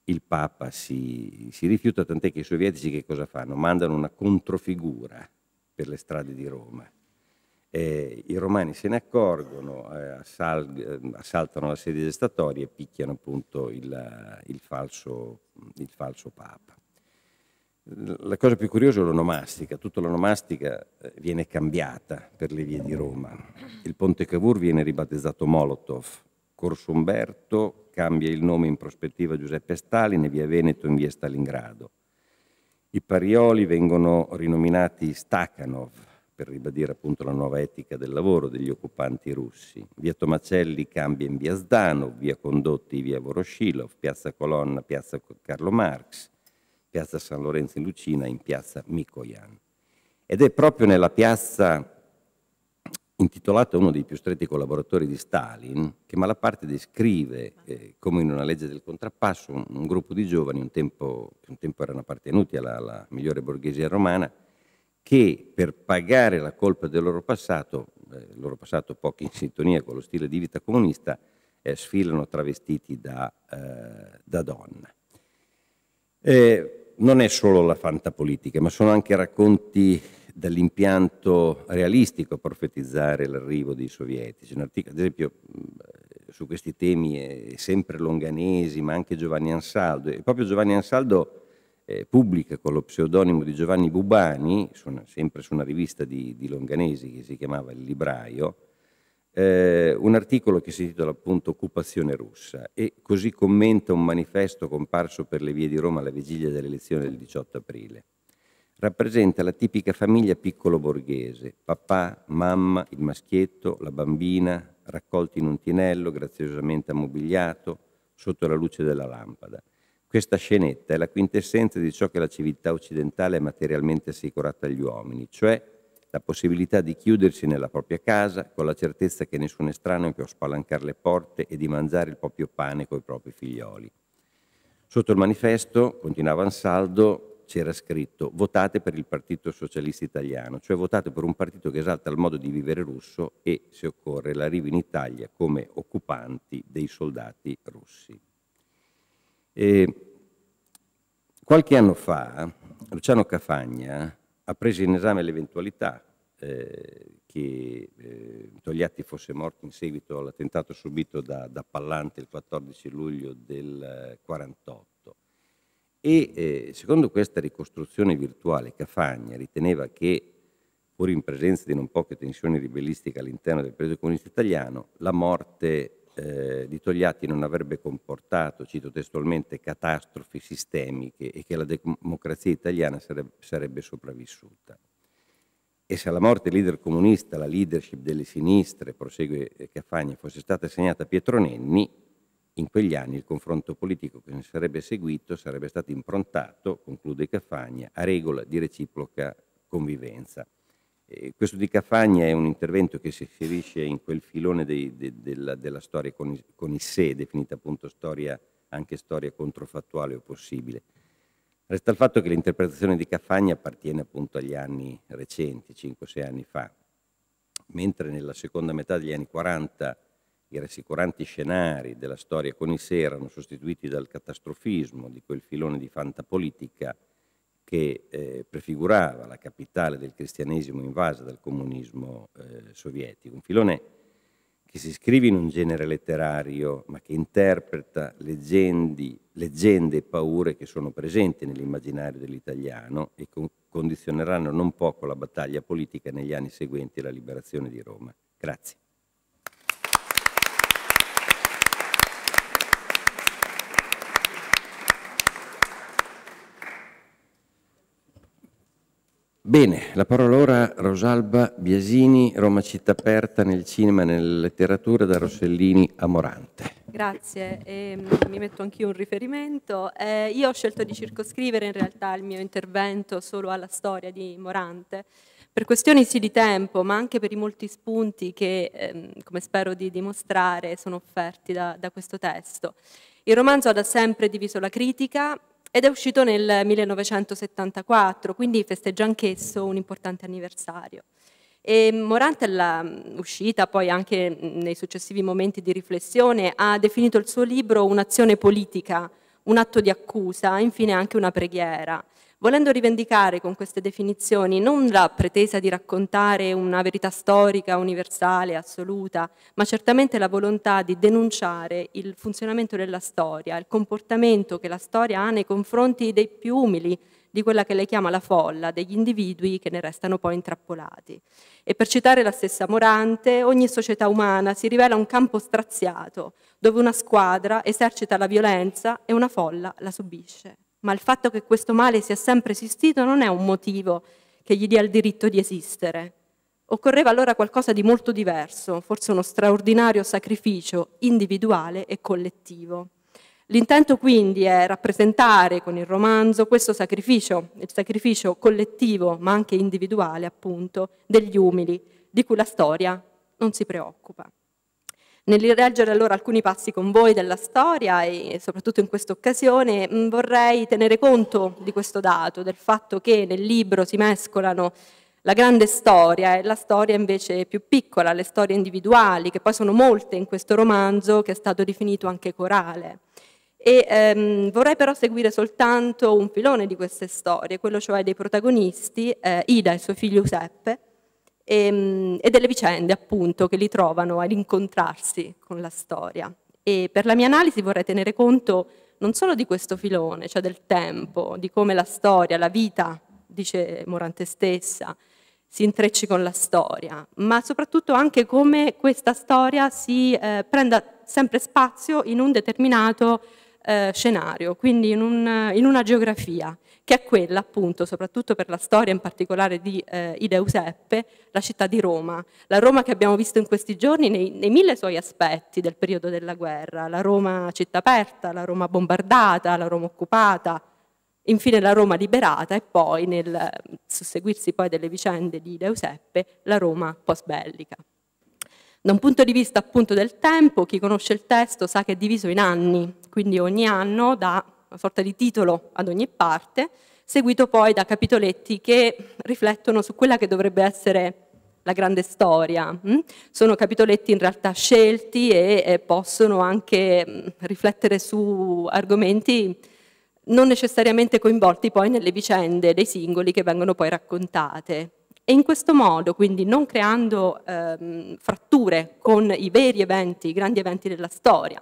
il Papa si, si rifiuta, tant'è che i sovietici che cosa fanno? Mandano una controfigura per le strade di Roma. Eh, I romani se ne accorgono, eh, assal- eh, assaltano la sede delle statorie e picchiano appunto il, il, falso, il falso Papa. La cosa più curiosa è l'onomastica, tutta l'onomastica eh, viene cambiata per le vie di Roma. Il Ponte Cavour viene ribattezzato Molotov, Corso Umberto, cambia il nome in prospettiva Giuseppe Stalin e via Veneto in via Stalingrado. I parioli vengono rinominati Stakhanov, per ribadire appunto la nuova etica del lavoro degli occupanti russi. Via Tomacelli cambia in via Zdanov, via Condotti, via Voroshilov, piazza Colonna, piazza Carlo Marx, piazza San Lorenzo in Lucina, in piazza Mikoyan. Ed è proprio nella piazza intitolato a uno dei più stretti collaboratori di Stalin, che malaparte descrive, eh, come in una legge del contrappasso, un, un gruppo di giovani, un tempo, che un tempo erano appartenuti alla, alla migliore borghesia romana, che per pagare la colpa del loro passato, eh, il loro passato poco in sintonia con lo stile di vita comunista, eh, sfilano travestiti da, eh, da donna. Eh, non è solo la fantapolitica, ma sono anche racconti dall'impianto realistico a profetizzare l'arrivo dei sovietici. ad esempio, su questi temi è sempre Longanesi, ma anche Giovanni Ansaldo. E proprio Giovanni Ansaldo eh, pubblica con lo pseudonimo di Giovanni Bubani, su una, sempre su una rivista di, di, Longanesi che si chiamava Il Libraio, eh, un articolo che si intitola appunto Occupazione russa e così commenta un manifesto comparso per le vie di Roma alla vigilia dell'elezione del 18 aprile rappresenta la tipica famiglia piccolo borghese, papà, mamma, il maschietto, la bambina, raccolti in un tinello graziosamente ammobiliato sotto la luce della lampada. Questa scenetta è la quintessenza di ciò che la civiltà occidentale ha materialmente assicurata agli uomini, cioè la possibilità di chiudersi nella propria casa con la certezza che nessun estraneo può spalancare le porte e di mangiare il proprio pane coi propri figlioli. Sotto il manifesto, continuava Ansaldo, c'era scritto votate per il Partito Socialista Italiano, cioè votate per un partito che esalta il modo di vivere russo e, se occorre, l'arrivo in Italia come occupanti dei soldati russi. E qualche anno fa Luciano Cafagna ha preso in esame l'eventualità eh, che eh, Togliatti fosse morto in seguito all'attentato subito da, da Pallante il 14 luglio del 48 eh, e eh, secondo questa ricostruzione virtuale, Cafagna riteneva che, pur in presenza di non poche tensioni ribellistiche all'interno del periodo comunista italiano, la morte eh, di Togliatti non avrebbe comportato, cito testualmente, catastrofi sistemiche e che la democrazia italiana sarebbe, sarebbe sopravvissuta. E se alla morte del leader comunista la leadership delle sinistre, prosegue eh, Cafagna, fosse stata assegnata a Pietro Nenni, in quegli anni il confronto politico che ne sarebbe seguito sarebbe stato improntato, conclude Cafagna, a regola di reciproca convivenza. Eh, questo di Cafagna è un intervento che si inserisce in quel filone dei, de, della, della, storia con, con sé, definita appunto storia, anche storia controfattuale o possibile. Resta il fatto che l'interpretazione di Cafagna appartiene appunto agli anni recenti, 5-6 anni fa, mentre nella seconda metà degli anni 40 i rassicuranti scenari della storia con i sé erano sostituiti dal catastrofismo di quel filone di fantapolitica che eh, prefigurava la capitale del cristianesimo invasa dal comunismo eh, sovietico, un filone che si scrive in un genere letterario ma che interpreta leggendi, leggende e paure che sono presenti nell'immaginario dell'italiano e con condizioneranno non poco la battaglia politica negli anni seguenti alla liberazione di Roma. Grazie. Bene, la parola ora a Rosalba Biasini, Roma città aperta nel cinema e nella letteratura da Rossellini a Morante. Grazie, e, ehm, mi metto anch'io un riferimento. Eh, io ho scelto di circoscrivere in realtà il mio intervento solo alla storia di Morante, per questioni sì di tempo, ma anche per i molti spunti che, ehm, come spero di dimostrare, sono offerti da, da questo testo. Il romanzo ha da sempre diviso la critica, ed è uscito nel 1974, quindi festeggia anch'esso un importante anniversario. E Morante all'uscita, poi anche nei successivi momenti di riflessione, ha definito il suo libro un'azione politica, un atto di accusa, infine anche una preghiera volendo rivendicare con queste definizioni non la pretesa di raccontare una verità storica, universale, assoluta, ma certamente la volontà di denunciare il funzionamento della storia, il comportamento che la storia ha nei confronti dei più umili, di quella che lei chiama la folla, degli individui che ne restano poi intrappolati. E per citare la stessa Morante, ogni società umana si rivela un campo straziato, dove una squadra esercita la violenza e una folla la subisce ma il fatto che questo male sia sempre esistito non è un motivo che gli dia il diritto di esistere. Occorreva allora qualcosa di molto diverso, forse uno straordinario sacrificio individuale e collettivo. L'intento quindi è rappresentare con il romanzo questo sacrificio, il sacrificio collettivo ma anche individuale appunto degli umili, di cui la storia non si preoccupa. Nel rileggere allora alcuni passi con voi della storia e soprattutto in questa occasione mm, vorrei tenere conto di questo dato, del fatto che nel libro si mescolano la grande storia e la storia invece più piccola, le storie individuali, che poi sono molte in questo romanzo che è stato definito anche corale. E, ehm, vorrei però seguire soltanto un filone di queste storie, quello cioè dei protagonisti, eh, Ida e suo figlio Giuseppe, e, ehm, e delle vicende appunto che li trovano ad incontrarsi con la storia. E per la mia analisi vorrei tenere conto non solo di questo filone, cioè del tempo, di come la storia, la vita, dice Morante stessa, si intrecci con la storia, ma soprattutto anche come questa storia si eh, prenda sempre spazio in un determinato eh, scenario, quindi in, un, in, una geografia, che è quella appunto, soprattutto per la storia in particolare di eh, Ida Euseppe, la città di Roma. La Roma che abbiamo visto in questi giorni nei, nei mille suoi aspetti del periodo della guerra, la Roma città aperta, la Roma bombardata, la Roma occupata, infine la Roma liberata e poi nel susseguirsi poi delle vicende di Ida Euseppe, la Roma postbellica. Da un punto di vista appunto del tempo, chi conosce il testo sa che è diviso in anni, quindi ogni anno da una sorta di titolo ad ogni parte, seguito poi da capitoletti che riflettono su quella che dovrebbe essere la grande storia. Mm? Sono capitoletti in realtà scelti e possono anche mm, riflettere su argomenti non necessariamente coinvolti poi nelle vicende dei singoli che vengono poi raccontate. E in questo modo, quindi non creando ehm, fratture con i veri eventi, i grandi eventi della storia,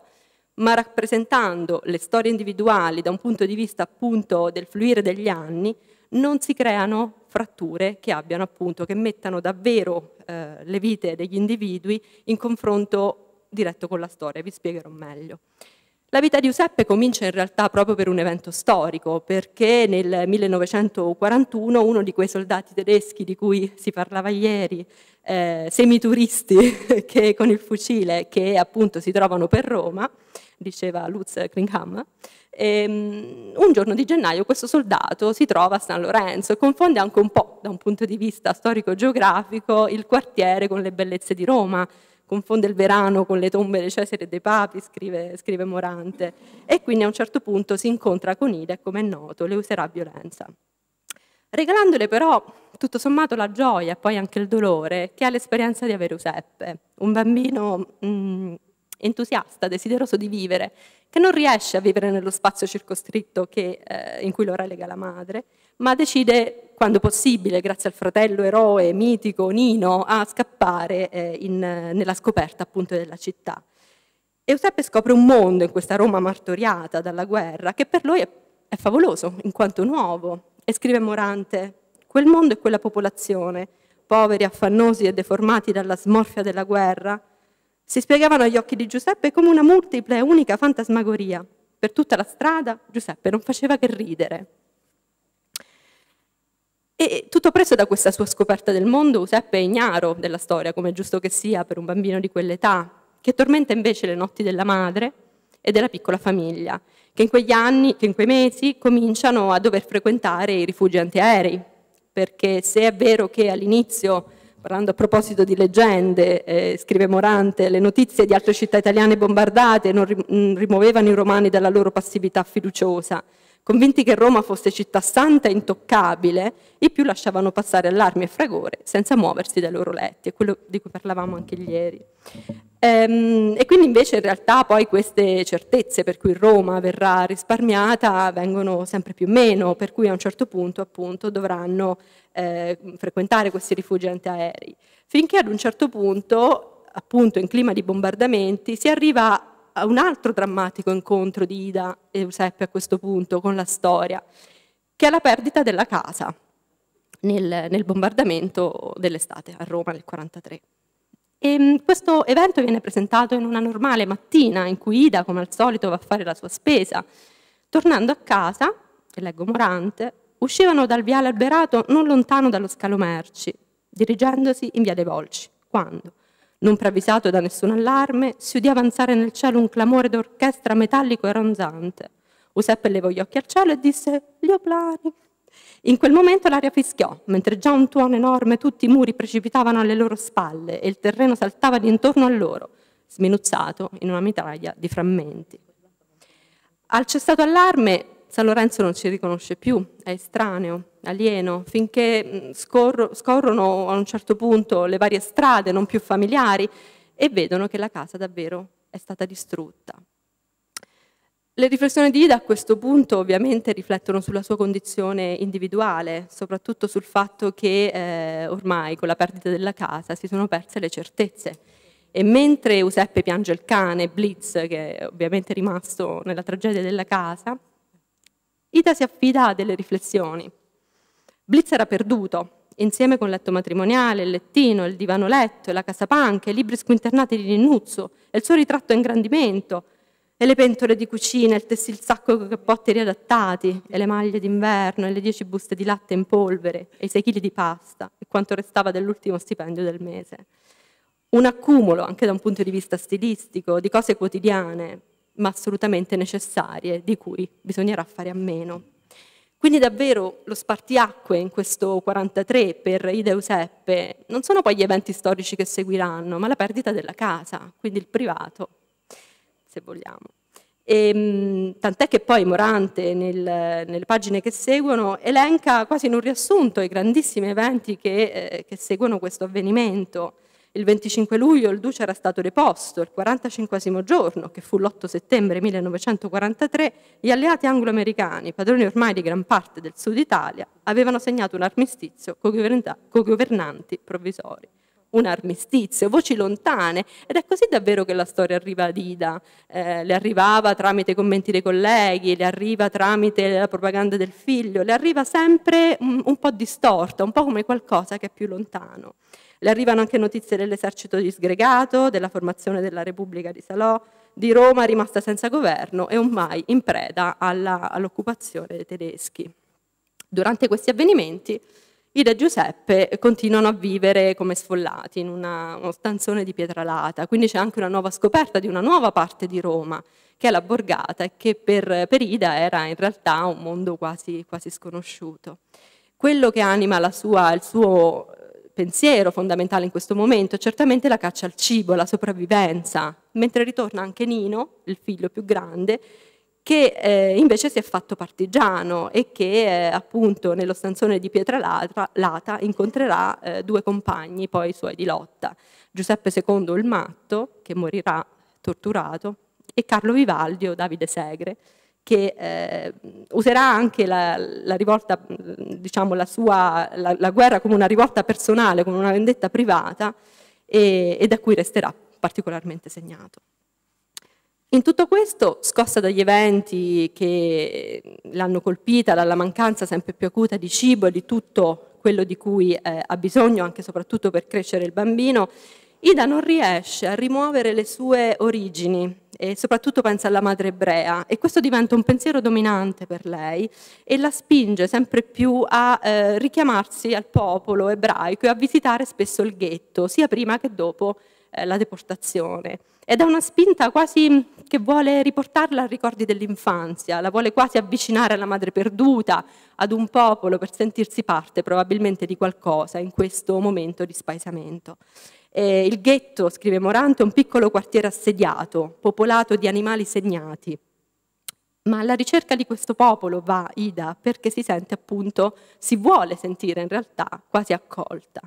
ma rappresentando le storie individuali da un punto di vista appunto del fluire degli anni, non si creano fratture che abbiano appunto, che mettano davvero eh, le vite degli individui in confronto diretto con la storia, vi spiegherò meglio. La vita di Giuseppe comincia in realtà proprio per un evento storico, perché nel 1941 uno di quei soldati tedeschi di cui si parlava ieri, eh, semituristi *laughs* che, con il fucile, che appunto si trovano per Roma, diceva Lutz Klingham, ehm, un giorno di gennaio questo soldato si trova a San Lorenzo e confonde anche un po', da un punto di vista storico-geografico, il quartiere con le bellezze di Roma confonde il verano con le tombe di Cesare e dei Papi, scrive, scrive, Morante, e quindi a un certo punto si incontra con Ida e, come è noto, le userà violenza. Regalandole però, tutto sommato, la gioia e poi anche il dolore che ha l'esperienza di avere Giuseppe, un bambino mh, mm, entusiasta, desideroso di vivere, che non riesce a vivere nello spazio circoscritto che, eh, in cui lo relega la madre, ma decide, quando possibile, grazie al fratello eroe mitico Nino, a scappare eh, in, nella scoperta appunto della città. Euseppe scopre un mondo in questa Roma martoriata dalla guerra che per lui è, è favoloso in quanto nuovo e scrive Morante, quel mondo e quella popolazione, poveri, affannosi e deformati dalla smorfia della guerra, si spiegavano agli occhi di Giuseppe come una multipla e unica fantasmagoria. Per tutta la strada Giuseppe non faceva che ridere. E tutto preso da questa sua scoperta del mondo, Giuseppe è ignaro della storia, come è giusto che sia per un bambino di quell'età, che tormenta invece le notti della madre e della piccola famiglia, che in quegli anni, che in quei mesi, cominciano a dover frequentare i rifugi antiaerei, perché se è vero che all'inizio parlando a proposito di leggende, eh, scrive Morante, le notizie di altre città italiane bombardate non mm, rimuovevano i romani dalla loro passività fiduciosa. Convinti che Roma fosse città santa e intoccabile, i più lasciavano passare allarmi e fragore senza muoversi dai loro letti, è quello di cui parlavamo anche ieri. Ehm, e quindi invece in realtà poi queste certezze per cui Roma verrà risparmiata vengono sempre più meno, per cui a un certo punto appunto dovranno eh, frequentare questi rifugi antiaerei. Finché ad un certo punto, appunto in clima di bombardamenti, si arriva a un altro drammatico incontro di Ida e Giuseppe a questo punto con la storia, che è la perdita della casa nel, nel bombardamento dell'estate a Roma nel 1943. E ehm, questo evento viene presentato in una normale mattina in cui Ida, come al solito, va a fare la sua spesa. Tornando a casa, e leggo Morante, uscivano dal viale alberato non lontano dallo scalo merci, dirigendosi in via dei Volci, quando, non preavvisato da nessun allarme, si udì avanzare nel cielo un clamore d'orchestra metallico e ronzante. Giuseppe levò gli occhi al cielo e disse «Gli oplani!» In quel momento l'aria fischiò, mentre già un tuono enorme tutti i muri precipitavano alle loro spalle e il terreno saltava di intorno a loro, sminuzzato in una mitraglia di frammenti. Al cessato allarme San Lorenzo non ci riconosce più, è estraneo, alieno, finché mm, scorro, scorrono a un certo punto le varie strade non più familiari e vedono che la casa davvero è stata distrutta. Le riflessioni di Ida a questo punto ovviamente riflettono sulla sua condizione individuale, soprattutto sul fatto che eh, ormai con la perdita della casa si sono perse le certezze. E mentre Giuseppe piange il cane, Blitz, che è ovviamente rimasto nella tragedia della casa, Ida si affida a delle riflessioni. Blitz era perduto, insieme con letto matrimoniale, il lettino, il divano letto, la casa panca, i libri squinternati di Linnuzzo, il suo ritratto a ingrandimento, e le pentole di cucina, il tessilsacco con cappotti riadattati, e le maglie d'inverno, e le dieci buste di latte in polvere, e i sei chili di pasta, e quanto restava dell'ultimo stipendio del mese. Un accumulo, anche da un punto di vista stilistico, di cose quotidiane, ma assolutamente necessarie, di cui bisognerà fare a meno. Quindi davvero lo spartiacque in questo 43 per Ida Giuseppe non sono poi gli eventi storici che seguiranno, ma la perdita della casa, quindi il privato se vogliamo. E, ehm, tant'è che poi Morante, nel, nelle pagine che seguono, elenca quasi in un riassunto i grandissimi eventi che, eh, che seguono questo avvenimento. Il 25 luglio il duce era stato deposto, il 45 giorno, che fu l'8 settembre 1943, gli alleati anglo-americani, padroni ormai di gran parte del sud Italia, avevano segnato un armistizio con governanti provvisori un armistizio, voci lontane. Ed è così davvero che la storia arriva ad Ida. Eh, le arrivava tramite i commenti dei colleghi, le arriva tramite la propaganda del figlio, le arriva sempre un, mm, un po' distorta, un po' come qualcosa che è più lontano. Le arrivano anche notizie dell'esercito disgregato, della formazione della Repubblica di Salò, di Roma rimasta senza governo e ormai in preda all'occupazione dei tedeschi. Durante questi avvenimenti Ida e Giuseppe continuano a vivere come sfollati in una, uno stanzone di pietralata, quindi c'è anche una nuova scoperta di una nuova parte di Roma, che è la borgata, e che per, per Ida era in realtà un mondo quasi, quasi sconosciuto. Quello che anima sua, il suo eh, pensiero fondamentale in questo momento è certamente la caccia al cibo, la sopravvivenza, mentre ritorna anche Nino, il figlio più grande, che eh, invece si è fatto partigiano e che eh, appunto nello stanzone di Pietralata incontrerà eh, due compagni poi suoi di lotta, Giuseppe II il Matto, che morirà torturato, e Carlo Vivaldi o Davide Segre, che eh, userà anche la, la rivolta, diciamo la sua, la, la, guerra come una rivolta personale, come una vendetta privata e, e da cui resterà particolarmente segnato. In tutto questo, scossa dagli eventi che l'hanno colpita, dalla mancanza sempre più acuta di cibo e di tutto quello di cui eh, ha bisogno, anche e soprattutto per crescere il bambino, Ida non riesce a rimuovere le sue origini e soprattutto pensa alla madre ebrea e questo diventa un pensiero dominante per lei e la spinge sempre più a eh, richiamarsi al popolo ebraico e a visitare spesso il ghetto, sia prima che dopo eh, la deportazione. Ed è una spinta quasi che vuole riportarla a ricordi dell'infanzia, la vuole quasi avvicinare alla madre perduta, ad un popolo per sentirsi parte probabilmente di qualcosa in questo momento di spaesamento. Eh, il ghetto, scrive Morante, è un piccolo quartiere assediato, popolato di animali segnati. Ma alla ricerca di questo popolo va Ida perché si sente appunto, si vuole sentire in realtà quasi accolta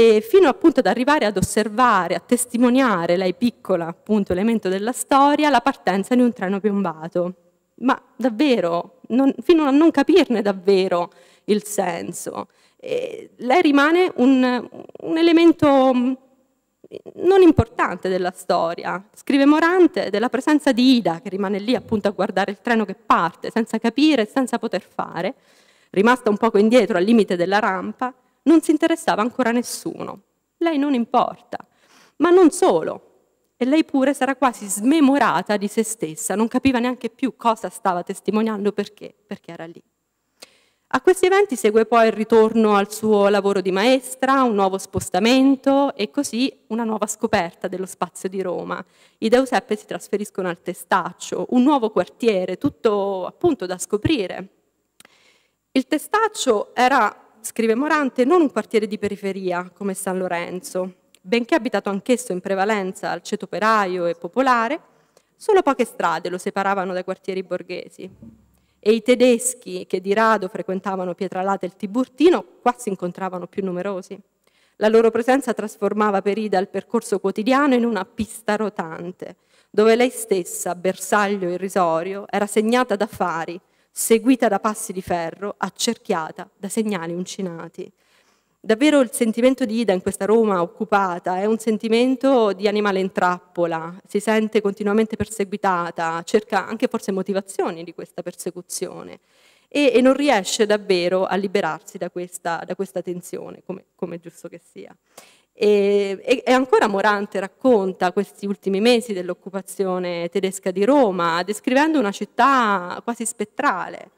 e fino appunto ad arrivare ad osservare, a testimoniare, lei piccola appunto elemento della storia, la partenza di un treno piombato. Ma davvero, non, fino a non capirne davvero il senso. E lei rimane un, un elemento mm, non importante della storia. Scrive Morante della presenza di Ida, che rimane lì appunto a guardare il treno che parte, senza capire, senza poter fare, rimasta un poco indietro al limite della rampa, non si interessava ancora nessuno. Lei non importa. Ma non solo. E lei pure sarà quasi smemorata di se stessa, non capiva neanche più cosa stava testimoniando perché, perché era lì. A questi eventi segue poi il ritorno al suo lavoro di maestra, un nuovo spostamento e così una nuova scoperta dello spazio di Roma. I Deuseppe si trasferiscono al Testaccio, un nuovo quartiere, tutto appunto da scoprire. Il Testaccio era scrive Morante, non un quartiere di periferia come San Lorenzo, benché abitato anch'esso in prevalenza al ceto operaio e popolare, solo poche strade lo separavano dai quartieri borghesi. E i tedeschi che di rado frequentavano Pietralata e il Tiburtino qua si incontravano più numerosi. La loro presenza trasformava per Ida il percorso quotidiano in una pista rotante, dove lei stessa, bersaglio irrisorio, era segnata da fari seguita da passi di ferro, accerchiata da segnali uncinati. Davvero il sentimento di Ida in questa Roma occupata è un sentimento di animale in trappola, si sente continuamente perseguitata, cerca anche forse motivazioni di questa persecuzione e, e non riesce davvero a liberarsi da questa, da questa tensione, come, come giusto che sia. E, e, ancora Morante racconta questi ultimi mesi dell'occupazione tedesca di Roma, descrivendo una città quasi spettrale.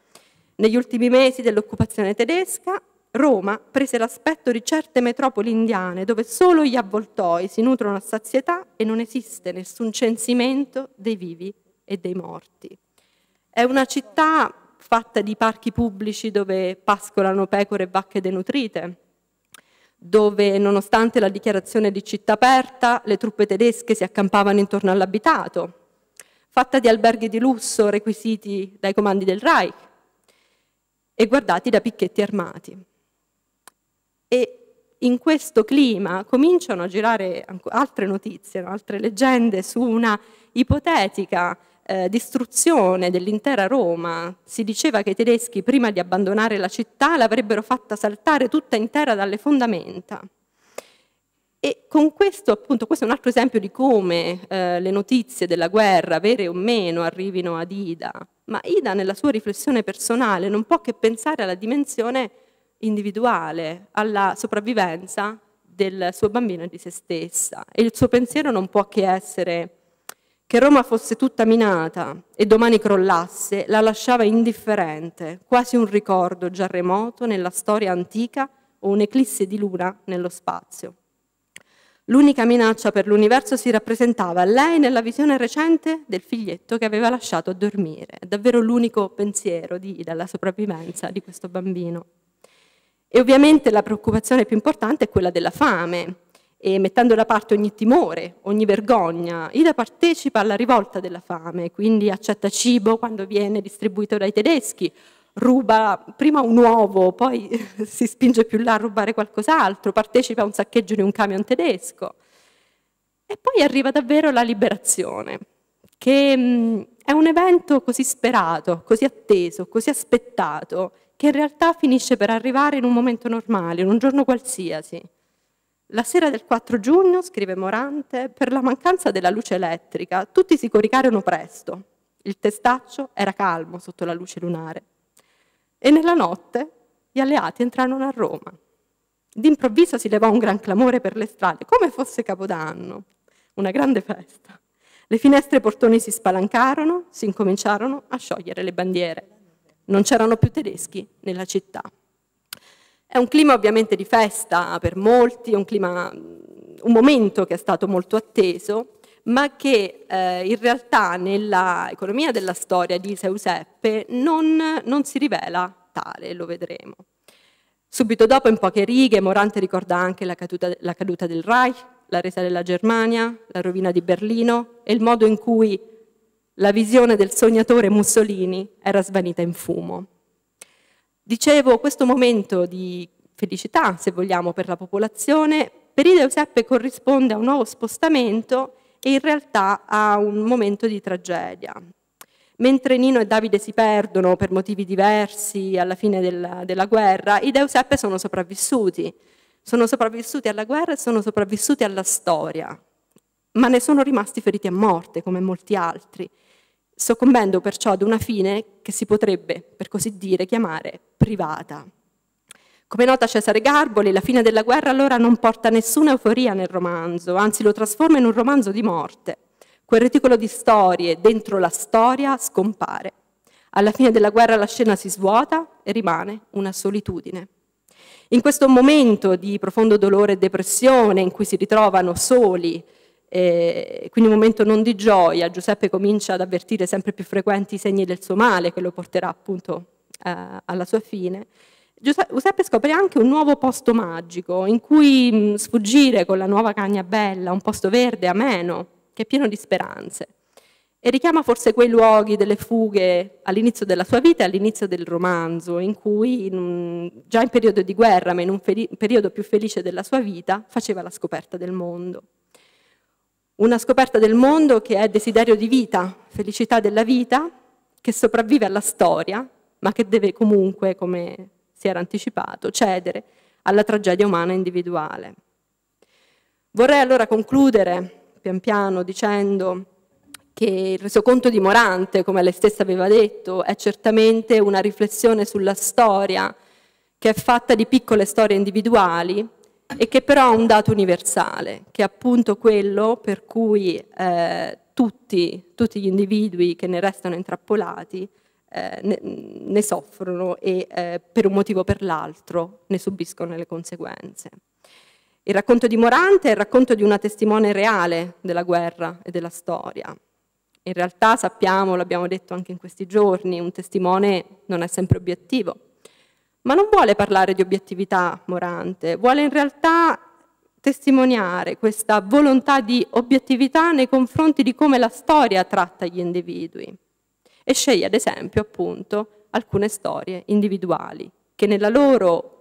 Negli ultimi mesi dell'occupazione tedesca, Roma prese l'aspetto di certe metropoli indiane dove solo gli avvoltoi si nutrono a sazietà e non esiste nessun censimento dei vivi e dei morti. È una città fatta di parchi pubblici dove pascolano pecore e vacche denutrite, dove nonostante la dichiarazione di città aperta le truppe tedesche si accampavano intorno all'abitato, fatta di alberghi di lusso requisiti dai comandi del Reich e guardati da picchetti armati. E in questo clima cominciano a girare altre notizie, altre leggende su una ipotetica eh, distruzione dell'intera Roma. Si diceva che i tedeschi prima di abbandonare la città l'avrebbero fatta saltare tutta intera dalle fondamenta. E con questo, appunto, questo è un altro esempio di come eh, le notizie della guerra, vere o meno, arrivino ad Ida. Ma Ida, nella sua riflessione personale, non può che pensare alla dimensione individuale, alla sopravvivenza del suo bambino e di se stessa. E il suo pensiero non può che essere che Roma fosse tutta minata e domani crollasse la lasciava indifferente, quasi un ricordo già remoto nella storia antica o un'eclisse di luna nello spazio. L'unica minaccia per l'universo si rappresentava a lei nella visione recente del figlietto che aveva lasciato a dormire. È davvero l'unico pensiero di Ida, sopravvivenza di questo bambino. E ovviamente la preoccupazione più importante è quella della fame, e mettendo da parte ogni timore, ogni vergogna. Ida partecipa alla rivolta della fame, quindi accetta cibo quando viene distribuito dai tedeschi, ruba prima un uovo, poi *laughs* si spinge più là a rubare qualcos'altro, partecipa a un saccheggio di un camion tedesco. E poi arriva davvero la liberazione, che mm, è un evento così sperato, così atteso, così aspettato, che in realtà finisce per arrivare in un momento normale, in un giorno qualsiasi. La sera del 4 giugno, scrive Morante, per la mancanza della luce elettrica, tutti si coricarono presto. Il testaccio era calmo sotto la luce lunare. E nella notte gli alleati entrarono a Roma. D'improvviso si levò un gran clamore per le strade, come fosse Capodanno, una grande festa. Le finestre e portoni si spalancarono, si incominciarono a sciogliere le bandiere. Non c'erano più tedeschi nella città. È un clima ovviamente di festa per molti, un, clima, un momento che è stato molto atteso, ma che eh, in realtà nella economia della storia di Seuseppe non, non si rivela tale, lo vedremo. Subito dopo, in poche righe, Morante ricorda anche la caduta, la caduta, del Reich, la resa della Germania, la rovina di Berlino e il modo in cui la visione del sognatore Mussolini era svanita in fumo. Dicevo, questo momento di felicità, se vogliamo, per la popolazione, per Ida Giuseppe corrisponde a un nuovo spostamento e in realtà a un momento di tragedia. Mentre Nino e Davide si perdono per motivi diversi alla fine della, della guerra, i e Giuseppe sono sopravvissuti. Sono sopravvissuti alla guerra e sono sopravvissuti alla storia, ma ne sono rimasti feriti a morte, come molti altri soccombendo perciò ad una fine che si potrebbe, per così dire, chiamare privata. Come nota Cesare Garboli, la fine della guerra allora non porta nessuna euforia nel romanzo, anzi lo trasforma in un romanzo di morte. Quel reticolo di storie dentro la storia scompare. Alla fine della guerra la scena si svuota e rimane una solitudine. In questo momento di profondo dolore e depressione in cui si ritrovano soli, eh, quindi un momento non di gioia, Giuseppe comincia ad avvertire sempre più frequenti i segni del suo male che lo porterà appunto eh, alla sua fine. Giuseppe scopre anche un nuovo posto magico in cui mh, mm, sfuggire con la nuova cagna bella, un posto verde, ameno, che è pieno di speranze. E richiama forse quei luoghi delle fughe all'inizio della sua vita e all'inizio del romanzo, in cui in un, già in periodo di guerra, ma in un periodo più felice della sua vita, faceva la scoperta del mondo una scoperta del mondo che è desiderio di vita, felicità della vita, che sopravvive alla storia, ma che deve comunque, come si era anticipato, cedere alla tragedia umana individuale. Vorrei allora concludere pian piano dicendo che il resoconto di Morante, come lei stessa aveva detto, è certamente una riflessione sulla storia che è fatta di piccole storie individuali e che però ha un dato universale, che è appunto quello per cui eh, tutti, tutti, gli individui che ne restano intrappolati eh, ne, ne, soffrono e eh, per un motivo o per l'altro ne subiscono le conseguenze. Il racconto di Morante è il racconto di una testimone reale della guerra e della storia. In realtà sappiamo, l'abbiamo detto anche in questi giorni, un testimone non è sempre obiettivo, ma non vuole parlare di obiettività morante, vuole in realtà testimoniare questa volontà di obiettività nei confronti di come la storia tratta gli individui e sceglie ad esempio appunto alcune storie individuali che nella loro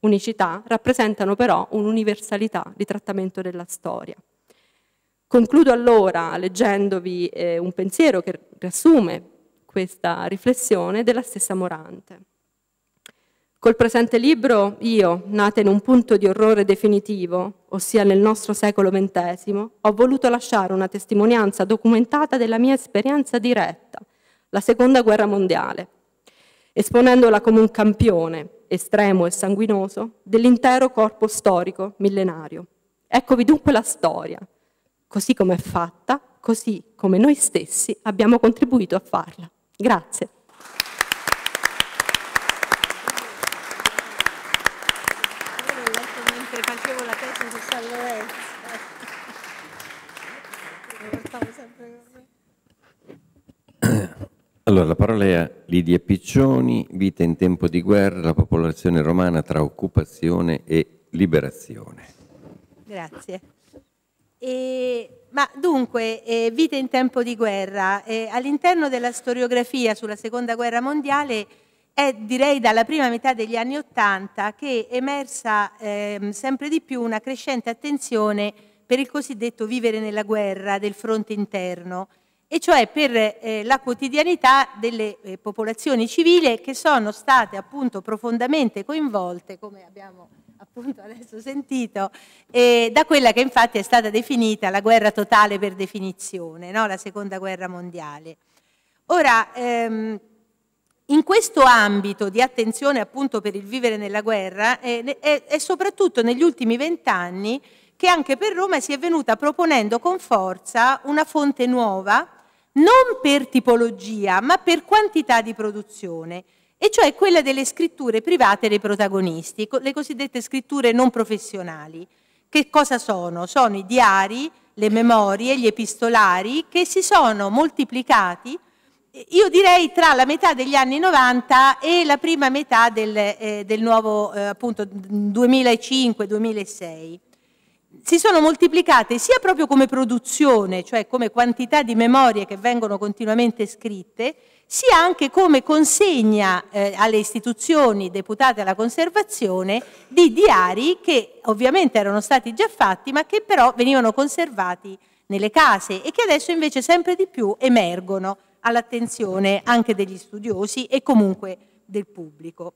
unicità rappresentano però un'universalità di trattamento della storia. Concludo allora leggendovi eh, un pensiero che riassume questa riflessione della stessa Morante. Col presente libro io, nata in un punto di orrore definitivo, ossia nel nostro secolo XX, ho voluto lasciare una testimonianza documentata della mia esperienza diretta, la Seconda Guerra Mondiale, esponendola come un campione estremo e sanguinoso dell'intero corpo storico millenario. Eccovi dunque la storia, così come è fatta, così come noi stessi abbiamo contribuito a farla. Grazie. Allora, la parola è a Lidia Piccioni, Vita in tempo di guerra, la popolazione romana tra occupazione e liberazione. Grazie. E, ma dunque, eh, Vita in tempo di guerra, eh, all'interno della storiografia sulla Seconda Guerra Mondiale è direi dalla prima metà degli anni Ottanta che è emersa eh, sempre di più una crescente attenzione per il cosiddetto vivere nella guerra del fronte interno e cioè per eh, la quotidianità delle eh, popolazioni civili che sono state appunto profondamente coinvolte, come abbiamo appunto adesso sentito, eh, da quella che infatti è stata definita la guerra totale per definizione, no? la seconda guerra mondiale. Ora, ehm, in questo ambito di attenzione appunto per il vivere nella guerra è soprattutto negli ultimi vent'anni che anche per Roma si è venuta proponendo con forza una fonte nuova non per tipologia, ma per quantità di produzione, e cioè quella delle scritture private dei protagonisti, le cosiddette scritture non professionali. Che cosa sono? Sono i diari, le memorie, gli epistolari che si sono moltiplicati, io direi tra la metà degli anni 90 e la prima metà del, eh, del nuovo eh, 2005-2006 si sono moltiplicate sia proprio come produzione, cioè come quantità di memorie che vengono continuamente scritte, sia anche come consegna eh, alle istituzioni deputate alla conservazione di diari che ovviamente erano stati già fatti ma che però venivano conservati nelle case e che adesso invece sempre di più emergono all'attenzione anche degli studiosi e comunque del pubblico.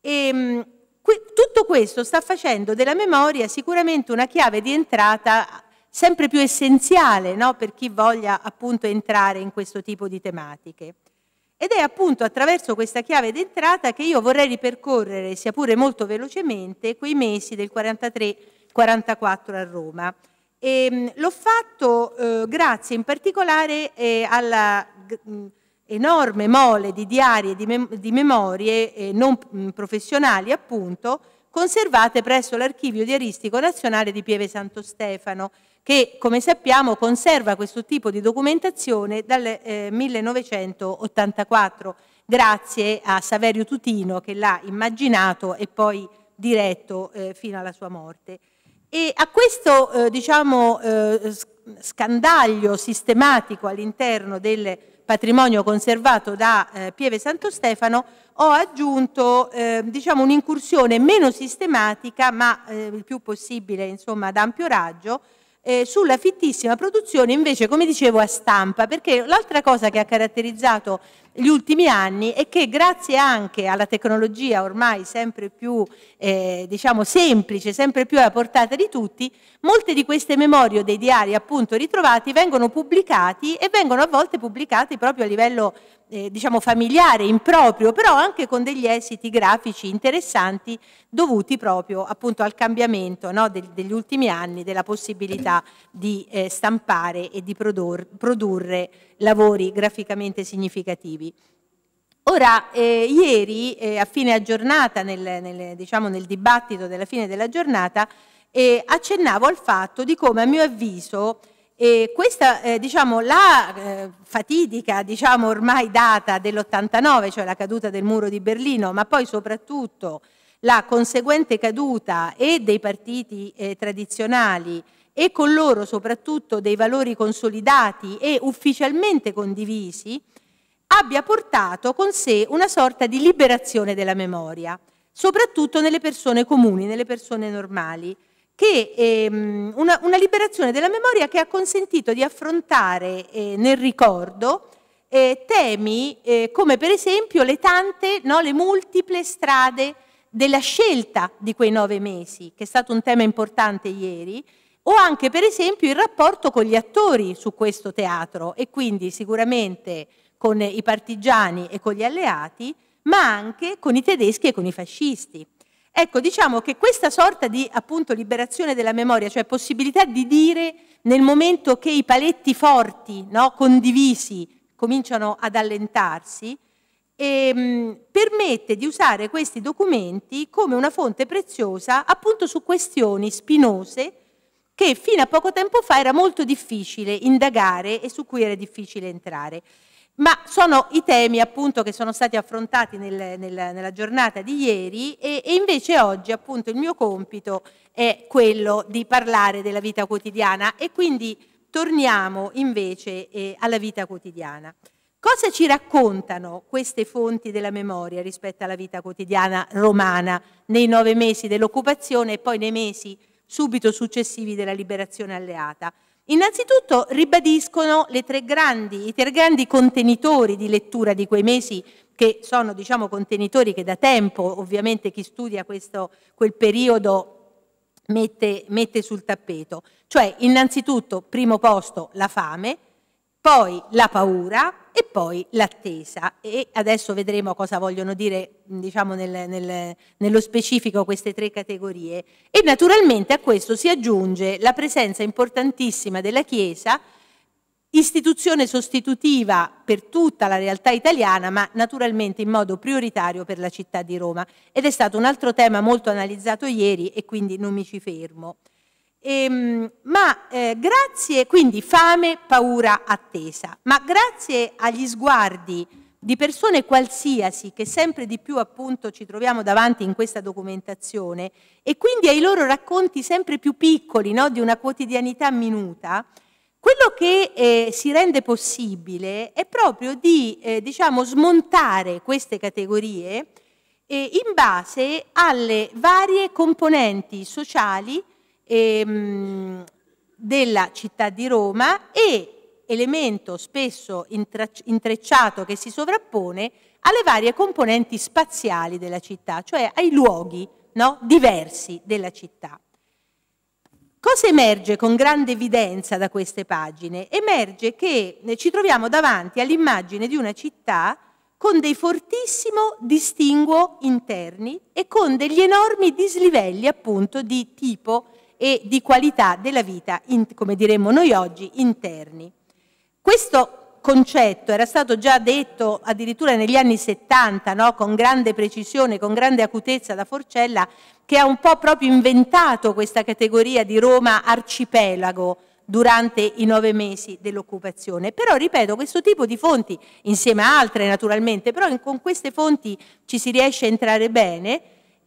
E, ehm, tutto questo sta facendo della memoria sicuramente una chiave di entrata sempre più essenziale no? per chi voglia appunto entrare in questo tipo di tematiche. Ed è appunto attraverso questa chiave d'entrata che io vorrei ripercorrere, sia pure molto velocemente, quei mesi del 43-44 a Roma. Ehm, l'ho fatto eh, grazie in particolare eh, alla mh, enorme mole di diari e di, mem di memorie eh, non mm, professionali, appunto, conservate presso l'Archivio Diaristico Nazionale di Pieve Santo Stefano, che come sappiamo conserva questo tipo di documentazione dal eh, 1984, grazie a Saverio Tutino che l'ha immaginato e poi diretto eh, fino alla sua morte. E a questo eh, diciamo, eh, scandaglio sistematico all'interno del patrimonio conservato da eh, Pieve Santo Stefano, ho aggiunto eh, diciamo un'incursione meno sistematica, ma eh, il più possibile insomma, ad ampio raggio, eh, sulla fittissima produzione invece, come dicevo, a stampa, perché l'altra cosa che ha caratterizzato gli ultimi anni e che grazie anche alla tecnologia ormai sempre più eh, diciamo semplice, sempre più alla portata di tutti, molte di queste memorie o dei diari appunto ritrovati vengono pubblicati e vengono a volte pubblicati proprio a livello eh, diciamo familiare, improprio, però anche con degli esiti grafici interessanti dovuti proprio appunto al cambiamento no, del, degli ultimi anni, della possibilità di eh, stampare e di produrre, produrre lavori graficamente significativi. Ora, eh, ieri, eh, a fine giornata, nel, nel, diciamo nel dibattito della fine della giornata, eh, accennavo al fatto di come, a mio avviso, eh, questa, eh, diciamo, la eh, fatidica, diciamo, ormai data dell'89, cioè la caduta del muro di Berlino, ma poi soprattutto la conseguente caduta e dei partiti tradizionali e con loro soprattutto dei valori consolidati e ufficialmente condivisi, abbia portato con sé una sorta di liberazione della memoria, soprattutto nelle persone comuni, nelle persone normali, che, ehm, una, una, liberazione della memoria che ha consentito di affrontare eh, nel ricordo eh, temi eh, come per esempio le tante, no, le multiple strade della scelta di quei nove mesi, che è stato un tema importante ieri, o anche per esempio il rapporto con gli attori su questo teatro e quindi sicuramente con i partigiani e con gli alleati, ma anche con i tedeschi e con i fascisti. Ecco, diciamo che questa sorta di appunto liberazione della memoria, cioè possibilità di dire nel momento che i paletti forti, no, condivisi, cominciano ad allentarsi, ehm, permette di usare questi documenti come una fonte preziosa appunto su questioni spinose che fino a poco tempo fa era molto difficile indagare e su cui era difficile entrare. Ma sono i temi appunto che sono stati affrontati nel, nel, nella giornata di ieri e, e, invece oggi appunto il mio compito è quello di parlare della vita quotidiana e quindi torniamo invece eh, alla vita quotidiana. Cosa ci raccontano queste fonti della memoria rispetto alla vita quotidiana romana nei nove mesi dell'occupazione e poi nei mesi subito successivi della liberazione alleata. Innanzitutto ribadiscono grandi, i tre grandi contenitori di lettura di quei mesi, che sono diciamo, contenitori che da tempo ovviamente chi studia questo, quel periodo mette, mette sul tappeto, cioè innanzitutto primo posto la fame, poi la paura e poi l'attesa. E adesso vedremo cosa vogliono dire, diciamo, nel, nel, nello specifico queste tre categorie. E naturalmente a questo si aggiunge la presenza importantissima della Chiesa, istituzione sostitutiva per tutta la realtà italiana, ma naturalmente in modo prioritario per la città di Roma. Ed è stato un altro tema molto analizzato ieri e quindi non mi ci fermo. Ehm, ma eh, grazie, quindi fame, paura, attesa, ma grazie agli sguardi di persone qualsiasi che sempre di più appunto ci troviamo davanti in questa documentazione e quindi ai loro racconti sempre più piccoli no, di una quotidianità minuta, quello che eh, si rende possibile è proprio di eh, diciamo, smontare queste categorie eh, in base alle varie componenti sociali ehm, della città di Roma e elemento spesso intrecciato che si sovrappone alle varie componenti spaziali della città, cioè ai luoghi no? diversi della città. Cosa emerge con grande evidenza da queste pagine? Emerge che eh, ci troviamo davanti all'immagine di una città con dei fortissimo distinguo interni e con degli enormi dislivelli appunto di tipo e di qualità della vita, in, come diremmo noi oggi, interni. Questo concetto era stato già detto addirittura negli anni 70, no? con grande precisione, con grande acutezza da Forcella, che ha un po' proprio inventato questa categoria di Roma arcipelago, durante i nove mesi dell'occupazione. Però, ripeto, questo tipo di fonti, insieme a altre naturalmente, però con queste fonti ci si riesce a entrare bene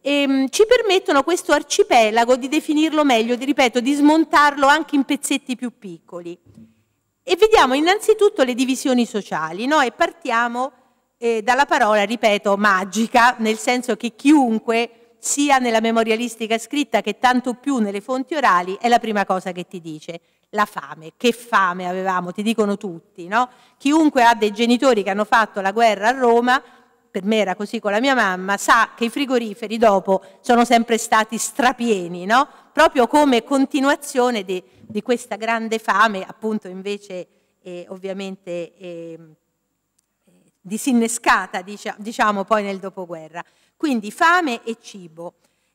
ehm, ci permettono questo arcipelago di definirlo meglio, di, ripeto, di smontarlo anche in pezzetti più piccoli. E vediamo innanzitutto le divisioni sociali, no? e partiamo eh, dalla parola, ripeto, magica, nel senso che chiunque sia nella memorialistica scritta che tanto più nelle fonti orali, è la prima cosa che ti dice. La fame, che fame avevamo, ti dicono tutti, no? Chiunque ha dei genitori che hanno fatto la guerra a Roma per me era così con la mia mamma, sa che i frigoriferi dopo sono sempre stati strapieni, no? proprio come continuazione di, di, questa grande fame, appunto invece eh, ovviamente ehm, eh, disinnescata, dicia, diciamo poi nel dopoguerra. Quindi fame e cibo.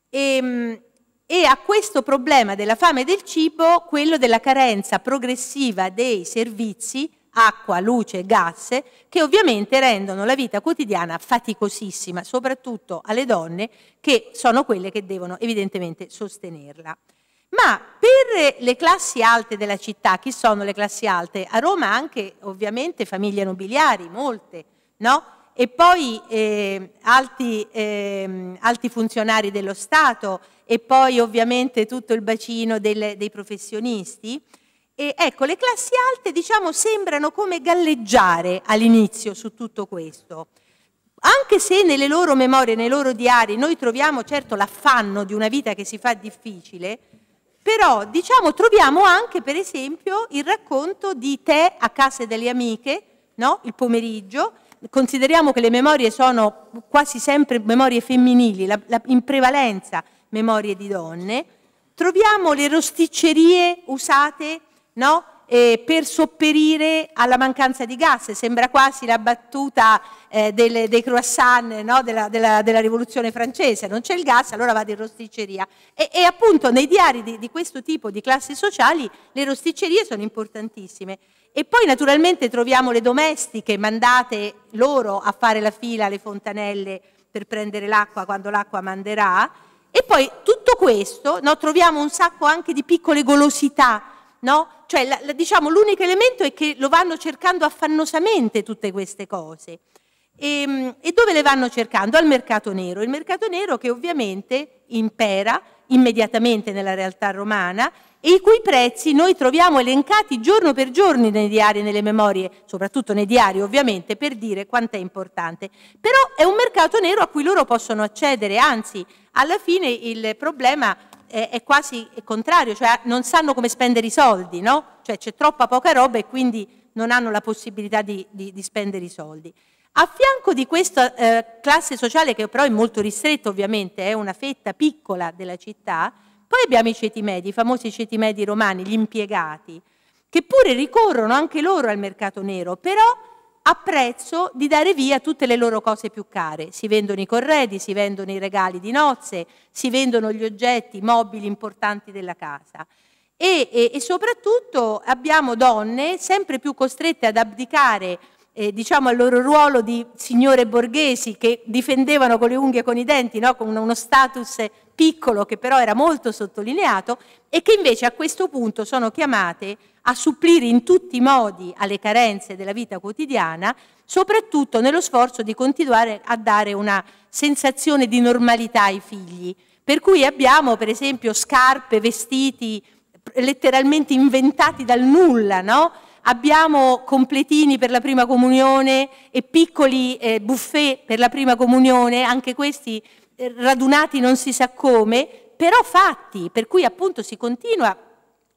E, ehm, e a questo problema della fame e del cibo, quello della carenza progressiva dei servizi, acqua, luce, gas, che ovviamente rendono la vita quotidiana faticosissima, soprattutto alle donne che sono quelle che devono evidentemente sostenerla. Ma per le classi alte della città, chi sono le classi alte? A Roma anche ovviamente famiglie nobiliari, molte, no? E poi eh, alti, eh, alti, funzionari dello Stato e poi ovviamente tutto il bacino del, dei professionisti. E ecco, le classi alte diciamo, sembrano come galleggiare all'inizio su tutto questo. Anche se nelle loro memorie, nei loro diari, noi troviamo certo l'affanno di una vita che si fa difficile, però diciamo, troviamo anche per esempio il racconto di te a casa delle amiche, no? il pomeriggio, consideriamo che le memorie sono quasi sempre memorie femminili, la, la, in prevalenza memorie di donne, troviamo le rosticcerie usate no? eh, per sopperire alla mancanza di gas. Sembra quasi la battuta eh, delle, dei croissant no? della, della, della, rivoluzione francese, non c'è il gas, allora vado in rosticceria. E, e appunto nei diari di, di questo tipo di classi sociali le rosticcerie sono importantissime. E poi naturalmente troviamo le domestiche mandate loro a fare la fila alle fontanelle per prendere l'acqua quando l'acqua manderà. E poi tutto questo, no, troviamo un sacco anche di piccole golosità no? Cioè, la, la, diciamo, l'unico elemento è che lo vanno cercando affannosamente tutte queste cose. E, ehm, e dove le vanno cercando? Al mercato nero. Il mercato nero che ovviamente impera immediatamente nella realtà romana e i cui prezzi noi troviamo elencati giorno per giorno nei diari e nelle memorie, soprattutto nei diari ovviamente, per dire quanto è importante. Però è un mercato nero a cui loro possono accedere, anzi alla fine il problema eh, è quasi contrario, cioè non sanno come spendere i soldi, no? Cioè c'è troppa poca roba e quindi non hanno la possibilità di, di, di spendere i soldi. A fianco di questa eh, classe sociale, che però è molto ristretta ovviamente, è una fetta piccola della città, poi abbiamo i ceti medi, i famosi ceti medi romani, gli impiegati, che pure ricorrono anche loro al mercato nero, però a prezzo di dare via tutte le loro cose più care. Si vendono i corredi, si vendono i regali di nozze, si vendono gli oggetti i mobili importanti della casa. E, e, e soprattutto abbiamo donne sempre più costrette ad abdicare eh, diciamo, al loro ruolo di signore borghesi che difendevano con le unghie e con i denti, no? con uno status piccolo che però era molto sottolineato e che invece a questo punto sono chiamate a supplire in tutti i modi alle carenze della vita quotidiana, soprattutto nello sforzo di continuare a dare una sensazione di normalità ai figli. Per cui abbiamo per esempio scarpe, vestiti letteralmente inventati dal nulla, no? abbiamo completini per la prima comunione e piccoli eh, buffet per la prima comunione, anche questi radunati non si sa come, però fatti, per cui appunto si continua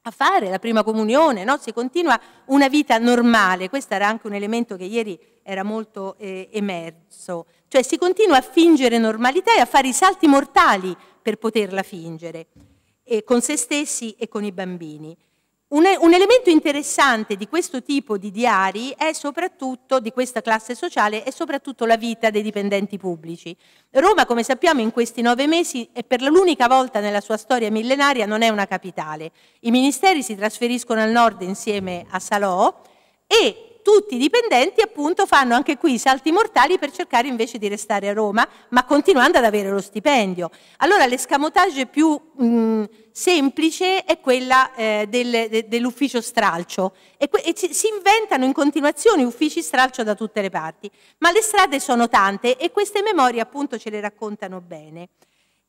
a fare la prima comunione, no? si continua una vita normale, questo era anche un elemento che ieri era molto eh, emerso, cioè si continua a fingere normalità e a fare i salti mortali per poterla fingere, eh, con se stessi e con i bambini. Un, un, elemento interessante di questo tipo di diari è soprattutto, di questa classe sociale, è soprattutto la vita dei dipendenti pubblici. Roma, come sappiamo, in questi nove mesi e per l'unica volta nella sua storia millenaria non è una capitale. I ministeri si trasferiscono al nord insieme a Salò e tutti i dipendenti appunto fanno anche qui i salti mortali per cercare invece di restare a Roma, ma continuando ad avere lo stipendio. Allora l'escamotage più mh, mm, semplice è quella eh, del, de, dell'ufficio stralcio e, e ci, si inventano in continuazione uffici stralcio da tutte le parti, ma le strade sono tante e queste memorie appunto ce le raccontano bene.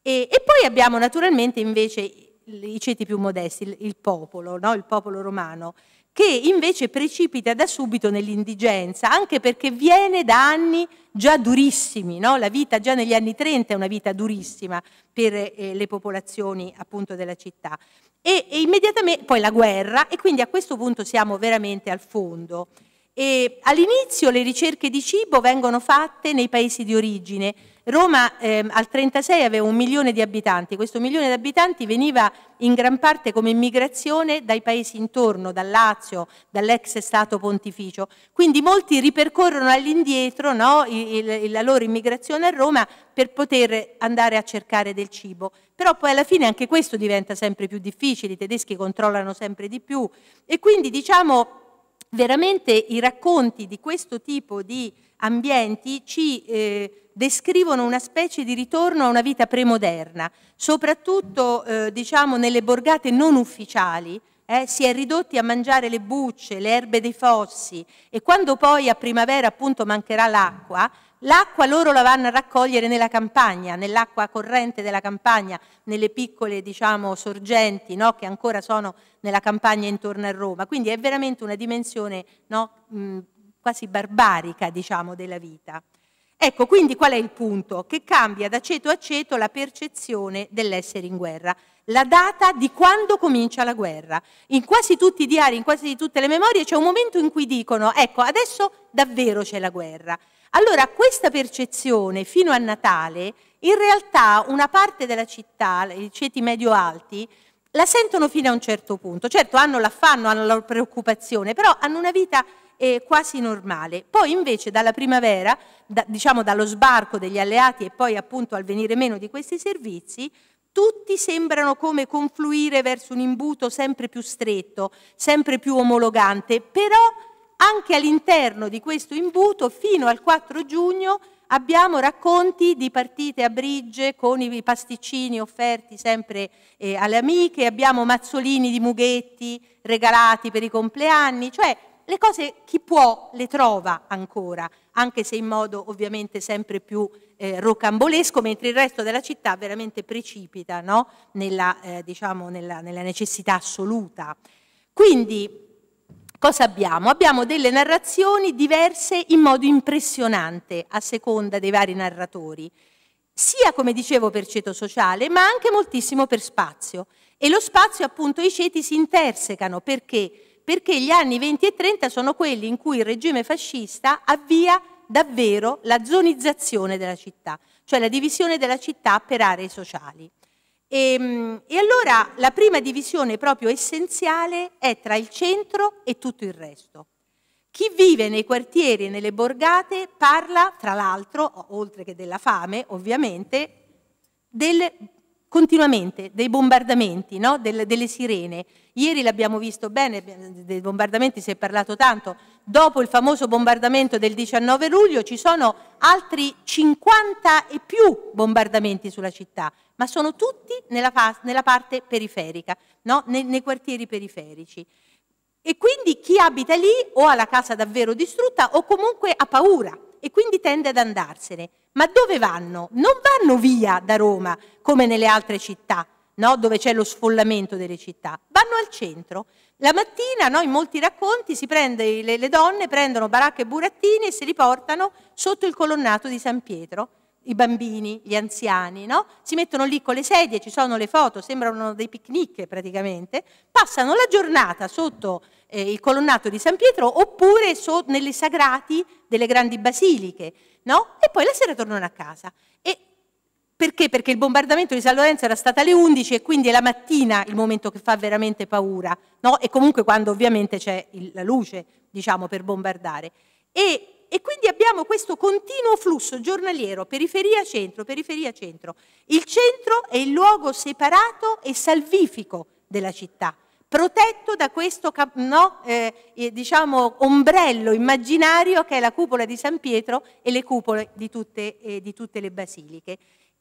E, e poi abbiamo naturalmente invece i ceti più modesti, il, il popolo, no? il popolo romano che invece precipita da subito nell'indigenza, anche perché viene da anni già durissimi, no? la vita già negli anni 30 è una vita durissima per eh, le popolazioni appunto della città. E, e immediatamente poi la guerra e quindi a questo punto siamo veramente al fondo. E all'inizio le ricerche di cibo vengono fatte nei paesi di origine. Roma ehm, al 36 aveva un milione di abitanti, questo milione di abitanti veniva in gran parte come immigrazione dai paesi intorno, dal Lazio, dall'ex Stato pontificio. Quindi molti ripercorrono all'indietro no, il, il, la loro immigrazione a Roma per poter andare a cercare del cibo. Però poi alla fine anche questo diventa sempre più difficile, i tedeschi controllano sempre di più e quindi diciamo veramente i racconti di questo tipo di ambienti ci eh, descrivono una specie di ritorno a una vita premoderna, soprattutto eh, diciamo, nelle borgate non ufficiali, eh, si è ridotti a mangiare le bucce, le erbe dei fossi e quando poi a primavera appunto mancherà l'acqua, L'acqua loro la vanno a raccogliere nella campagna, nell'acqua corrente della campagna, nelle piccole diciamo, sorgenti no, che ancora sono nella campagna intorno a Roma. Quindi è veramente una dimensione no, mh, quasi barbarica diciamo, della vita. Ecco, quindi qual è il punto? Che cambia da ceto a ceto la percezione dell'essere in guerra, la data di quando comincia la guerra. In quasi tutti i diari, in quasi tutte le memorie c'è un momento in cui dicono, ecco, adesso davvero c'è la guerra. Allora questa percezione fino a Natale, in realtà una parte della città, i ceti medio-alti, la sentono fino a un certo punto. Certo hanno l'affanno, hanno la preoccupazione, però hanno una vita eh, quasi normale. Poi invece dalla primavera, da, diciamo dallo sbarco degli alleati e poi appunto al venire meno di questi servizi, tutti sembrano come confluire verso un imbuto sempre più stretto, sempre più omologante, però anche all'interno di questo imbuto fino al 4 giugno abbiamo racconti di partite a brigge con i pasticcini offerti sempre eh, alle amiche, abbiamo mazzolini di mughetti regalati per i compleanni, cioè le cose chi può le trova ancora, anche se in modo ovviamente sempre più eh, rocambolesco, mentre il resto della città veramente precipita no? nella, eh, diciamo, nella, nella necessità assoluta. Quindi cosa abbiamo? Abbiamo delle narrazioni diverse in modo impressionante a seconda dei vari narratori, sia come dicevo per ceto sociale, ma anche moltissimo per spazio. E lo spazio appunto i ceti si intersecano perché? Perché gli anni 20 e 30 sono quelli in cui il regime fascista avvia davvero la zonizzazione della città, cioè la divisione della città per aree sociali. E, ehm, e allora la prima divisione proprio essenziale è tra il centro e tutto il resto. Chi vive nei quartieri e nelle borgate parla, tra l'altro, oltre che della fame, ovviamente, del continuamente dei bombardamenti, no? Del, delle sirene. Ieri l'abbiamo visto bene, dei bombardamenti si è parlato tanto. Dopo il famoso bombardamento del 19 luglio ci sono altri 50 e più bombardamenti sulla città, ma sono tutti nella, nella parte periferica, no? nei, nei quartieri periferici. E quindi chi abita lì o ha la casa davvero distrutta o comunque ha paura e quindi tende ad andarsene. Ma dove vanno? Non vanno via da Roma come nelle altre città, no? dove c'è lo sfollamento delle città, vanno al centro. La mattina, no? in molti racconti, prende, le, le donne prendono baracche e burattini e se li portano sotto il colonnato di San Pietro i bambini, gli anziani, no? Si mettono lì con le sedie, ci sono le foto, sembrano dei picnic praticamente, passano la giornata sotto eh, il colonnato di San Pietro oppure so, nelle sagrati delle grandi basiliche, no? E poi la sera tornano a casa. E perché? Perché il bombardamento di San Lorenzo era stato alle 11 e quindi è la mattina il momento che fa veramente paura, no? E comunque quando ovviamente c'è il, la luce, diciamo, per bombardare. E e, quindi abbiamo questo continuo flusso giornaliero, periferia-centro, periferia-centro. Il centro è il luogo separato e salvifico della città, protetto da questo no, eh, eh, diciamo, ombrello immaginario che è la cupola di San Pietro e le cupole di tutte, eh, di tutte le basiliche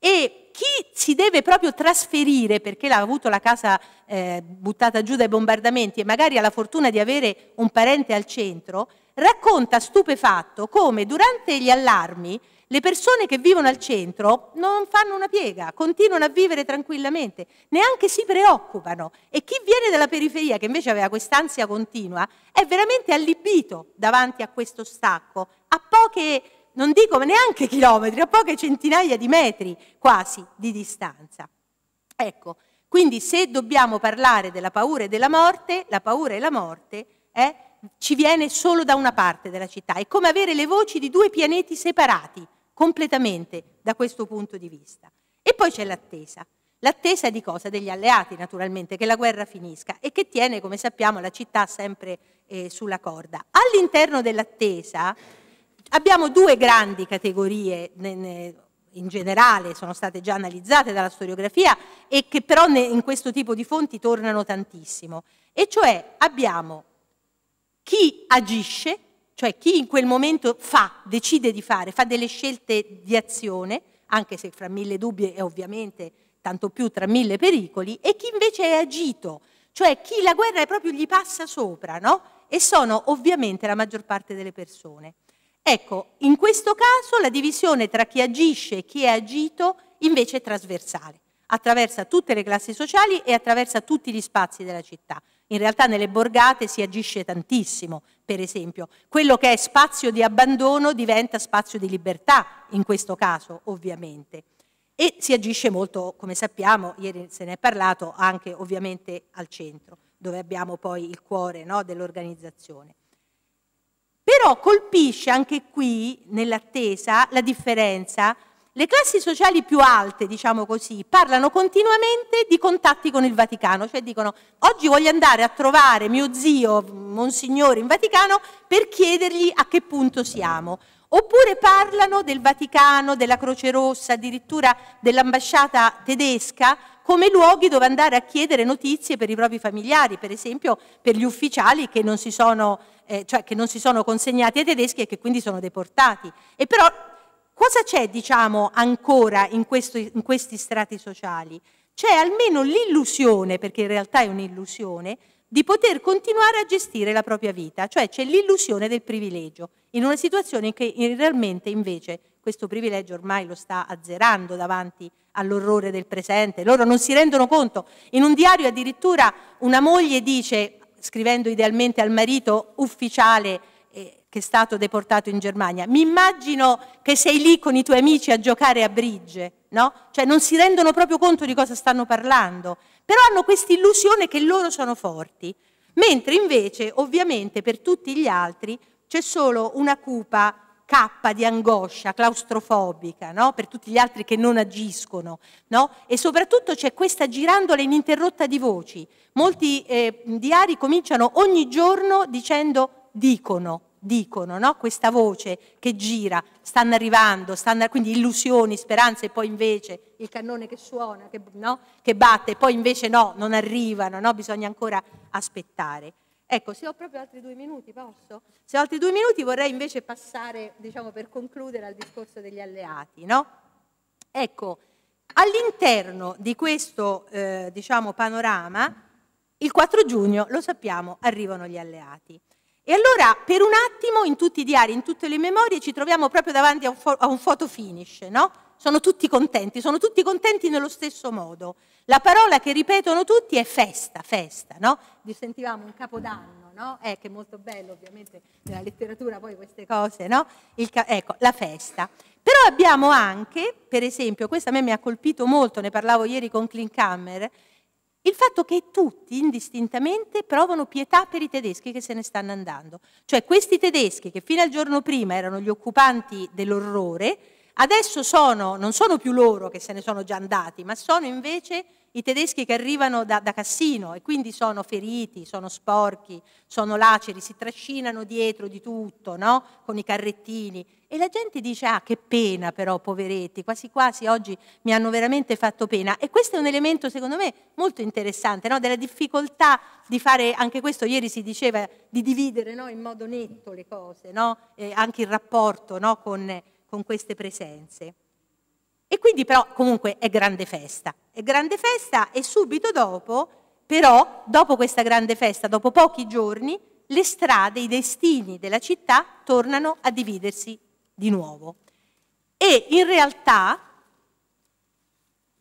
e chi si deve proprio trasferire perché l'ha avuto la casa eh, buttata giù dai bombardamenti e magari ha la fortuna di avere un parente al centro, racconta stupefatto come durante gli allarmi le persone che vivono al centro non fanno una piega, continuano a vivere tranquillamente, neanche si preoccupano e chi viene dalla periferia, che invece aveva quest'ansia continua, è veramente allibito davanti a questo stacco, a poche, non dico neanche chilometri, a poche centinaia di metri quasi di distanza. Ecco, quindi se dobbiamo parlare della paura e della morte, la paura e la morte è ci viene solo da una parte della città, è come avere le voci di due pianeti separati completamente da questo punto di vista. E poi c'è l'attesa. L'attesa di cosa? Degli alleati, naturalmente, che la guerra finisca e che tiene, come sappiamo, la città sempre eh, sulla corda. All'interno dell'attesa abbiamo due grandi categorie, in generale sono state già analizzate dalla storiografia e che però in questo tipo di fonti tornano tantissimo, e cioè abbiamo chi agisce, cioè chi in quel momento fa, decide di fare, fa delle scelte di azione, anche se fra mille dubbi e ovviamente tanto più tra mille pericoli, e chi invece è agito, cioè chi la guerra proprio gli passa sopra, no? E sono ovviamente la maggior parte delle persone. Ecco, in questo caso la divisione tra chi agisce e chi è agito invece è trasversale, attraversa tutte le classi sociali e attraversa tutti gli spazi della città. In realtà nelle borgate si agisce tantissimo, per esempio. Quello che è spazio di abbandono diventa spazio di libertà, in questo caso ovviamente. E si agisce molto, come sappiamo, ieri se ne è parlato, anche ovviamente al centro, dove abbiamo poi il cuore no, dell'organizzazione. Però colpisce anche qui, nell'attesa, la differenza le classi sociali più alte, diciamo così, parlano continuamente di contatti con il Vaticano, cioè dicono oggi voglio andare a trovare mio zio, monsignore in Vaticano, per chiedergli a che punto siamo. Oppure parlano del Vaticano, della Croce Rossa, addirittura dell'ambasciata tedesca, come luoghi dove andare a chiedere notizie per i propri familiari, per esempio per gli ufficiali che non si sono, eh, cioè che non si sono consegnati ai tedeschi e che quindi sono deportati. E però cosa c'è, diciamo, ancora in, questo, in questi strati sociali? C'è almeno l'illusione, perché in realtà è un'illusione, di poter continuare a gestire la propria vita, cioè c'è l'illusione del privilegio, in una situazione in cui realmente invece questo privilegio ormai lo sta azzerando davanti all'orrore del presente, loro non si rendono conto. In un diario addirittura una moglie dice, scrivendo idealmente al marito ufficiale, che è stato deportato in Germania. Mi immagino che sei lì con i tuoi amici a giocare a brigge, no? Cioè non si rendono proprio conto di cosa stanno parlando, però hanno questa illusione che loro sono forti, mentre invece ovviamente per tutti gli altri c'è solo una cupa cappa di angoscia claustrofobica no? per tutti gli altri che non agiscono no? e soprattutto c'è questa girandola ininterrotta di voci. Molti eh, diari cominciano ogni giorno dicendo dicono, dicono, no? questa voce che gira, stanno arrivando, stanno, quindi illusioni, speranze, e poi invece il cannone che suona, che, no? che batte, poi invece no, non arrivano, no? bisogna ancora aspettare. Ecco, se ho proprio altri due minuti, posso? Se ho altri due minuti vorrei invece passare, diciamo, per concludere al discorso degli alleati, no? Ecco, all'interno di questo, eh, diciamo, panorama, il 4 giugno, lo sappiamo, arrivano gli alleati. E allora per un attimo in tutti i diari, in tutte le memorie ci troviamo proprio davanti a un, fo- a un photo finish, no? Sono tutti contenti, sono tutti contenti nello stesso modo. La parola che ripetono tutti è festa, festa, no? Sentivamo un capodanno, no? Eh, che è molto bello ovviamente nella letteratura poi queste cose, no? Ca- ecco, la festa. Però abbiamo anche, per esempio, questa a me mi ha colpito molto, ne parlavo ieri con Kammer, il fatto che tutti indistintamente provano pietà per i tedeschi che se ne stanno andando. Cioè questi tedeschi che fino al giorno prima erano gli occupanti dell'orrore, adesso sono, non sono più loro che se ne sono già andati, ma sono invece i tedeschi che arrivano da, da, Cassino e quindi sono feriti, sono sporchi, sono laceri, si trascinano dietro di tutto, no? con i carrettini. E la gente dice, ah che pena però, poveretti, quasi quasi oggi mi hanno veramente fatto pena. E questo è un elemento secondo me molto interessante, no? della difficoltà di fare, anche questo ieri si diceva, di dividere no? in modo netto le cose, anche il rapporto con, con queste presenze. E quindi però comunque è grande festa. È grande festa e subito dopo, però, dopo questa grande festa, dopo pochi giorni, le strade, i destini della città tornano a dividersi di nuovo. E in realtà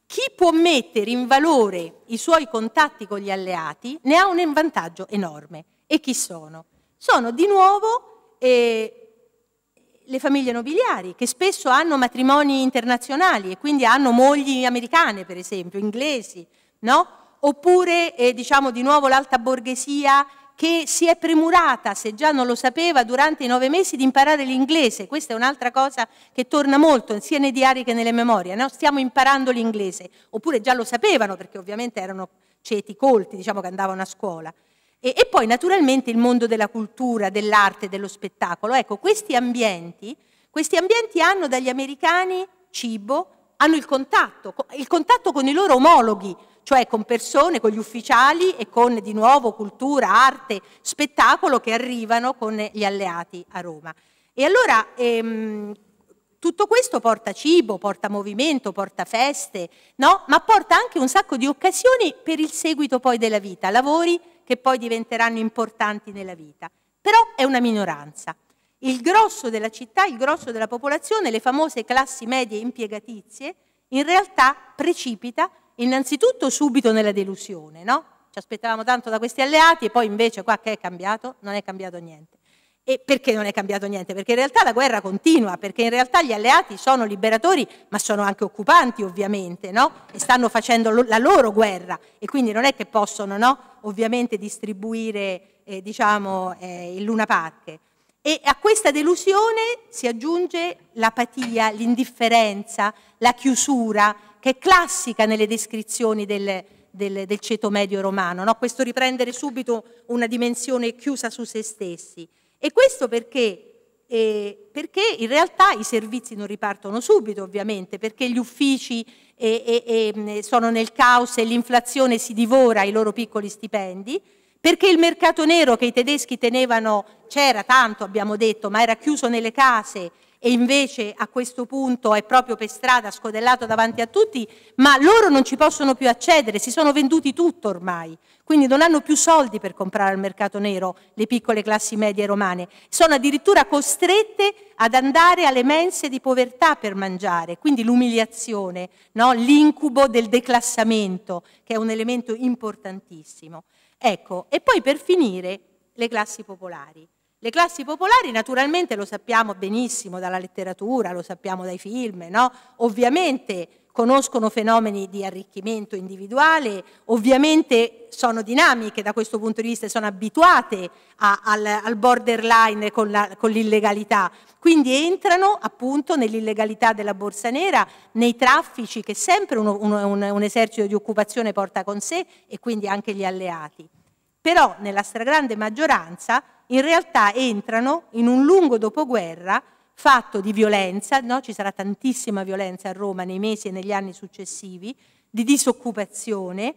chi può mettere in valore i suoi contatti con gli alleati ne ha un vantaggio enorme. E chi sono? Sono di nuovo eh, le famiglie nobiliari, che spesso hanno matrimoni internazionali e quindi hanno mogli americane, per esempio, inglesi, no? Oppure, eh, diciamo di nuovo, l'alta borghesia che si è premurata, se già non lo sapeva, durante i nove mesi di imparare l'inglese. Questa è un'altra cosa che torna molto, sia nei diari che nelle memorie. No? Stiamo imparando l'inglese, oppure già lo sapevano, perché ovviamente erano ceti colti, diciamo che andavano a scuola. E, e poi naturalmente il mondo della cultura, dell'arte, dello spettacolo. Ecco, questi ambienti, questi ambienti hanno dagli americani cibo, hanno il contatto, il contatto con i loro omologhi, cioè con persone, con gli ufficiali e con di nuovo cultura, arte, spettacolo che arrivano con gli alleati a Roma. E allora ehm, tutto questo porta cibo, porta movimento, porta feste, no? ma porta anche un sacco di occasioni per il seguito poi della vita, lavori, che poi diventeranno importanti nella vita. Però è una minoranza. Il grosso della città, il grosso della popolazione, le famose classi medie impiegatizie, in realtà precipita innanzitutto subito nella delusione, no? Ci aspettavamo tanto da questi alleati e poi invece qua che è cambiato? Non è cambiato niente. E perché non è cambiato niente? Perché in realtà la guerra continua, perché in realtà gli alleati sono liberatori, ma sono anche occupanti ovviamente, no? E stanno facendo lo la loro guerra e quindi non è che possono, no? Ovviamente distribuire, eh, diciamo, eh, il Luna Park. E a questa delusione si aggiunge l'apatia, l'indifferenza, la chiusura, che è classica nelle descrizioni del, del, del ceto medio romano, no? Questo riprendere subito una dimensione chiusa su se stessi. E questo perché? Eh, perché in realtà i servizi non ripartono subito ovviamente, perché gli uffici eh, eh, ehm, sono nel caos e l'inflazione si divora i loro piccoli stipendi, perché il mercato nero che i tedeschi tenevano, c'era tanto abbiamo detto, ma era chiuso nelle case e invece a questo punto è proprio per strada scodellato davanti a tutti, ma loro non ci possono più accedere, si sono venduti tutto ormai, quindi non hanno più soldi per comprare al mercato nero le piccole classi medie romane, sono addirittura costrette ad andare alle mense di povertà per mangiare, quindi l'umiliazione, no? l'incubo del declassamento, che è un elemento importantissimo. Ecco, e poi per finire le classi popolari. Le classi popolari naturalmente lo sappiamo benissimo dalla letteratura, lo sappiamo dai film, no? ovviamente conoscono fenomeni di arricchimento individuale, ovviamente sono dinamiche da questo punto di vista, sono abituate a, al, al, borderline con, la, con l'illegalità, quindi entrano appunto nell'illegalità della borsa nera, nei traffici che sempre uno, un, un, un esercito di occupazione porta con sé e quindi anche gli alleati però nella stragrande maggioranza in realtà entrano in un lungo dopoguerra fatto di violenza, no? ci sarà tantissima violenza a Roma nei mesi e negli anni successivi, di disoccupazione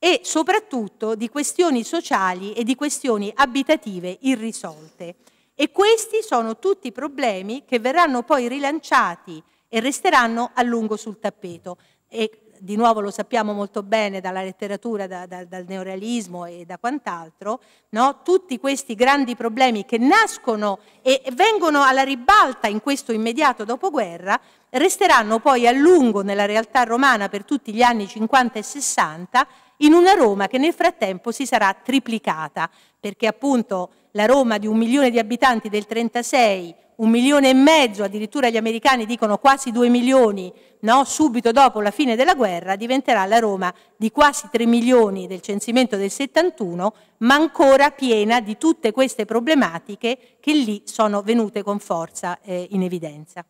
e soprattutto di questioni sociali e di questioni abitative irrisolte. E questi sono tutti problemi che verranno poi rilanciati e resteranno a lungo sul tappeto. E di nuovo lo sappiamo molto bene dalla letteratura, da, da, dal neorealismo e da quant'altro, no? tutti questi grandi problemi che nascono e vengono alla ribalta in questo immediato dopoguerra, resteranno poi a lungo nella realtà romana per tutti gli anni 50 e 60, in una Roma che nel frattempo si sarà triplicata, perché appunto la Roma di un milione di abitanti del 36, un milione e mezzo, addirittura gli americani dicono quasi due milioni, no? subito dopo la fine della guerra, diventerà la Roma di quasi tre milioni del censimento del 71, ma ancora piena di tutte queste problematiche che lì sono venute con forza eh, in evidenza.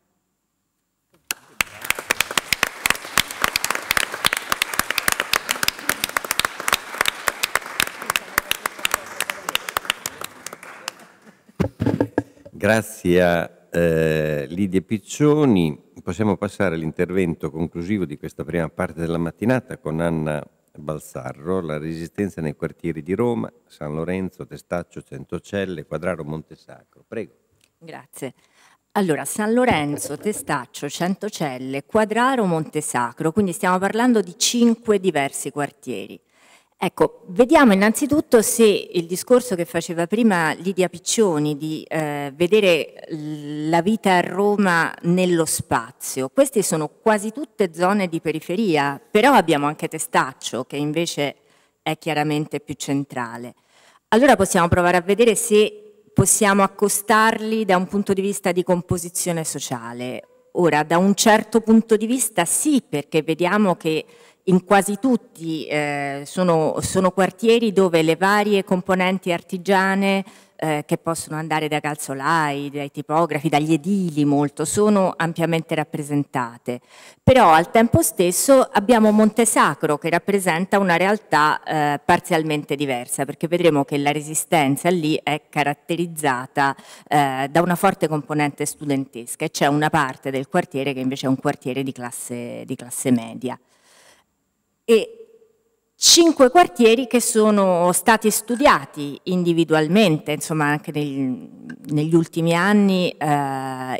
Grazie a eh, Lidia Piccioni possiamo passare all'intervento conclusivo di questa prima parte della mattinata con Anna Balsarro, la resistenza nei quartieri di Roma, San Lorenzo, Testaccio, Centocelle, Quadraro, Montesacro. Prego. Grazie. Allora, San Lorenzo, Testaccio, Centocelle, Quadraro, Montesacro, quindi stiamo parlando di cinque diversi quartieri. Ecco, vediamo innanzitutto se il discorso che faceva prima Lidia Piccioni di eh, vedere la vita a Roma nello spazio, queste sono quasi tutte zone di periferia, però abbiamo anche Testaccio che invece è chiaramente più centrale. Allora possiamo provare a vedere se possiamo accostarli da un punto di vista di composizione sociale. Ora, da un certo punto di vista sì, perché vediamo che in quasi tutti eh, sono, sono, quartieri dove le varie componenti artigiane eh, che possono andare da calzolai, dai tipografi, dagli edili molto, sono ampiamente rappresentate. Però al tempo stesso abbiamo Montesacro che rappresenta una realtà eh, parzialmente diversa, perché vedremo che la resistenza lì è caratterizzata eh, da una forte componente studentesca e c'è una parte del quartiere che invece è un quartiere di classe, di classe media e cinque quartieri che sono stati studiati individualmente, insomma anche nel, negli ultimi anni eh,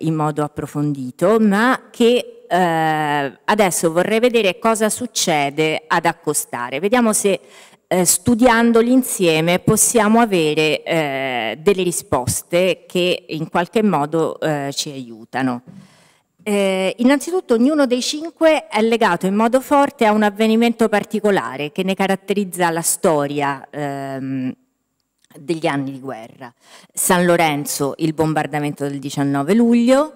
in modo approfondito, ma che eh, adesso vorrei vedere cosa succede ad accostare. Vediamo se eh, studiandoli insieme possiamo avere eh, delle risposte che in qualche modo eh, ci aiutano. Eh, innanzitutto ognuno dei cinque è legato in modo forte a un avvenimento particolare che ne caratterizza la storia ehm, degli anni di guerra. San Lorenzo, il bombardamento del 19 luglio,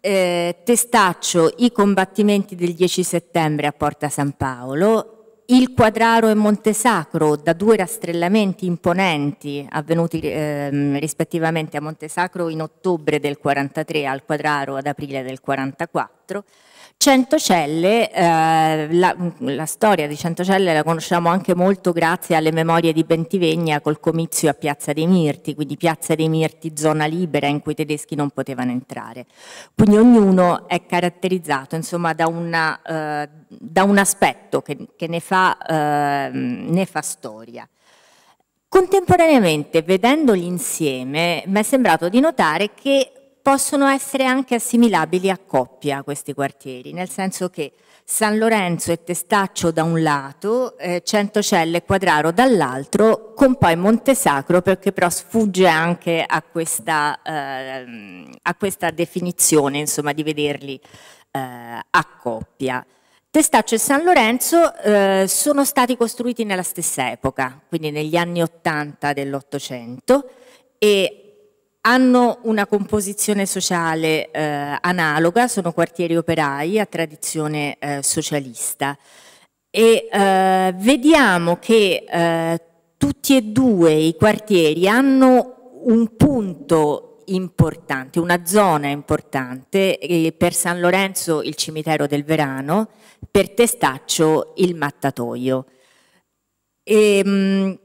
eh, Testaccio, i combattimenti del 10 settembre a Porta San Paolo il Quadraro e Montesacro da due rastrellamenti imponenti avvenuti eh, rispettivamente a Montesacro in ottobre del 43 al Quadraro ad aprile del 44 Centocelle, eh, la, la, storia di Centocelle la conosciamo anche molto grazie alle memorie di Bentivegna col comizio a Piazza dei Mirti, quindi Piazza dei Mirti zona libera in cui i tedeschi non potevano entrare. Quindi ognuno è caratterizzato insomma, da, una, eh, da, un aspetto che, che ne, fa, eh, ne fa storia. Contemporaneamente, vedendoli insieme, mi è sembrato di notare che possono essere anche assimilabili a coppia questi quartieri, nel senso che San Lorenzo e Testaccio da un lato, eh, Centocelle e Quadraro dall'altro, con poi Montesacro perché però sfugge anche a questa, eh, a questa definizione insomma, di vederli eh, a coppia. Testaccio e San Lorenzo eh, sono stati costruiti nella stessa epoca, quindi negli anni 80 dell'Ottocento, e hanno una composizione sociale eh, analoga, sono quartieri operai a tradizione eh, socialista e eh, vediamo che eh, tutti e due i quartieri hanno un punto importante, una zona importante, per San Lorenzo il cimitero del Verano, per Testaccio il mattatoio. E, ehm, mh,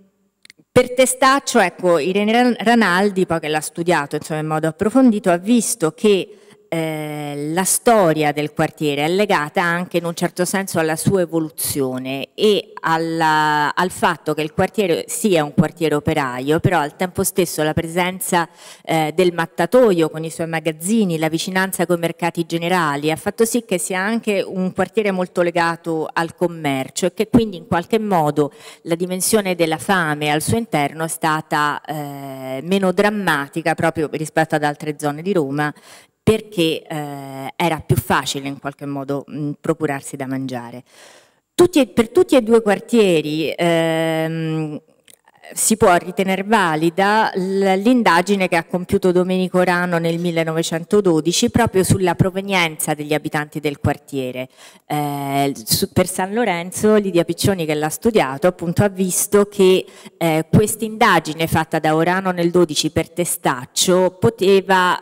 per testaccio, ecco, Irene Ranaldi, poi che l'ha studiato insomma, in modo approfondito, ha visto che eh, la storia del quartiere è legata anche in un certo senso alla sua evoluzione e alla, al fatto che il quartiere sia un quartiere operaio, però al tempo stesso la presenza eh, del mattatoio con i suoi magazzini, la vicinanza con i mercati generali ha fatto sì che sia anche un quartiere molto legato al commercio e che quindi in qualche modo la dimensione della fame al suo interno è stata eh, meno drammatica proprio rispetto ad altre zone di Roma perché eh, era più facile in qualche modo mh, mm, procurarsi da mangiare. Tutti e, per tutti e due i quartieri ehm, si può ritenere valida l'indagine che ha compiuto Domenico Rano nel 1912 proprio sulla provenienza degli abitanti del quartiere. Eh, per San Lorenzo Lidia Piccioni che l'ha studiato appunto ha visto che eh, questa indagine fatta da Orano nel 12 per Testaccio poteva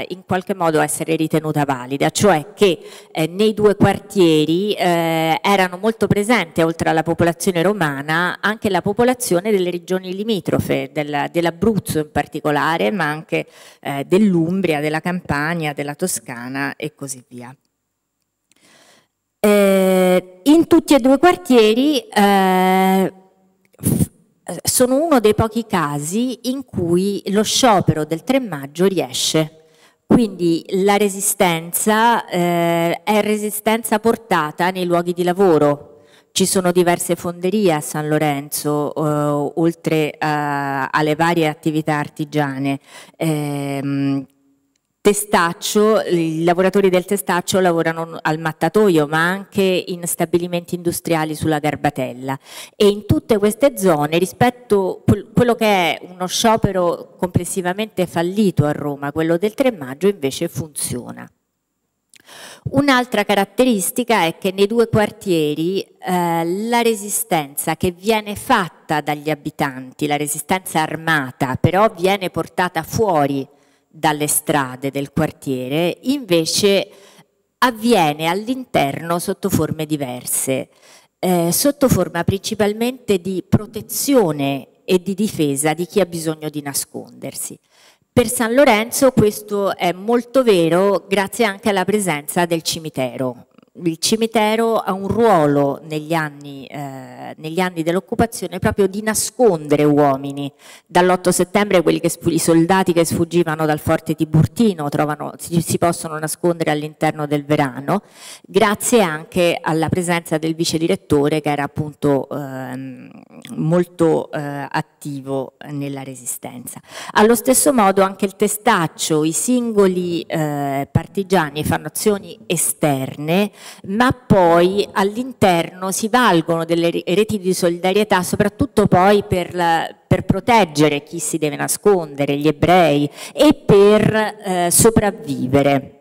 eh, in qualche modo essere ritenuta valida, cioè che eh, nei due quartieri eh, erano molto presenti oltre alla popolazione romana anche la popolazione delle regioni regioni limitrofe, del, dell'Abruzzo in particolare, ma anche eh, dell'Umbria, della Campania, della Toscana e così via. Eh, in tutti e due i quartieri eh, sono uno dei pochi casi in cui lo sciopero del 3 maggio riesce. Quindi la resistenza eh, è resistenza portata nei luoghi di lavoro, ci sono diverse fonderie a San Lorenzo, eh, oltre a, eh, alle varie attività artigiane. Eh, Testaccio, i lavoratori del testaccio lavorano al mattatoio ma anche in stabilimenti industriali sulla Garbatella e in tutte queste zone rispetto a quello che è uno sciopero complessivamente fallito a Roma, quello del 3 maggio invece funziona. Un'altra caratteristica è che nei due quartieri eh, la resistenza che viene fatta dagli abitanti, la resistenza armata, però viene portata fuori dalle strade del quartiere, invece avviene all'interno sotto forme diverse, eh, sotto forma principalmente di protezione e di difesa di chi ha bisogno di nascondersi. Per San Lorenzo questo è molto vero grazie anche alla presenza del cimitero il cimitero ha un ruolo negli anni, eh, negli anni dell'occupazione proprio di nascondere uomini. Dall'8 settembre quelli che, i soldati che sfuggivano dal forte Tiburtino trovano, si, si, possono nascondere all'interno del Verano, grazie anche alla presenza del vice direttore che era appunto eh, molto eh, attivo nella resistenza. Allo stesso modo anche il testaccio, i singoli eh, partigiani fanno azioni esterne, ma poi all'interno si valgono delle reti di solidarietà soprattutto poi per, la, per proteggere chi si deve nascondere, gli ebrei, e per eh, sopravvivere.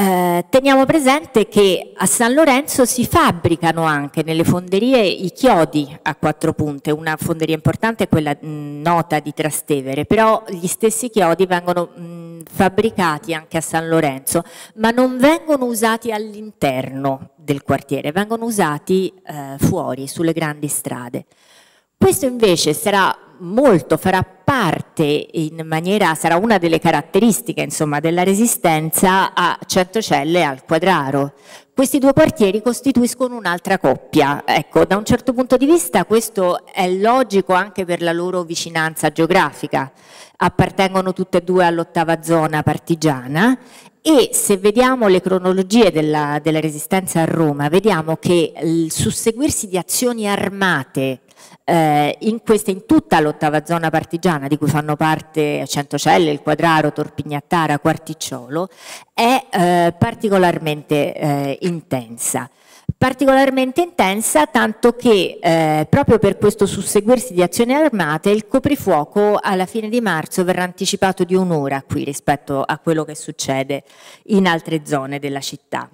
Eh, teniamo presente che a San Lorenzo si fabbricano anche nelle fonderie i chiodi a quattro punte, una fonderia importante è quella mh, mm, nota di Trastevere, però gli stessi chiodi vengono mh, mm, fabbricati anche a San Lorenzo, ma non vengono usati all'interno del quartiere, vengono usati eh, fuori, sulle grandi strade. Questo invece sarà molto, farà parte in maniera, sarà una delle caratteristiche insomma, della resistenza a Centocelle e al Quadraro. Questi due quartieri costituiscono un'altra coppia. Ecco, da un certo punto di vista questo è logico anche per la loro vicinanza geografica. Appartengono tutte e due all'ottava zona partigiana e se vediamo le cronologie della, della resistenza a Roma, vediamo che il susseguirsi di azioni armate eh, in, questa, in tutta l'ottava zona partigiana, di cui fanno parte Centocelle, il Quadraro, Torpignattara, Quarticciolo, è eh, particolarmente eh, intensa particolarmente intensa, tanto che eh, proprio per questo susseguirsi di azioni armate il coprifuoco alla fine di marzo verrà anticipato di un'ora qui rispetto a quello che succede in altre zone della città.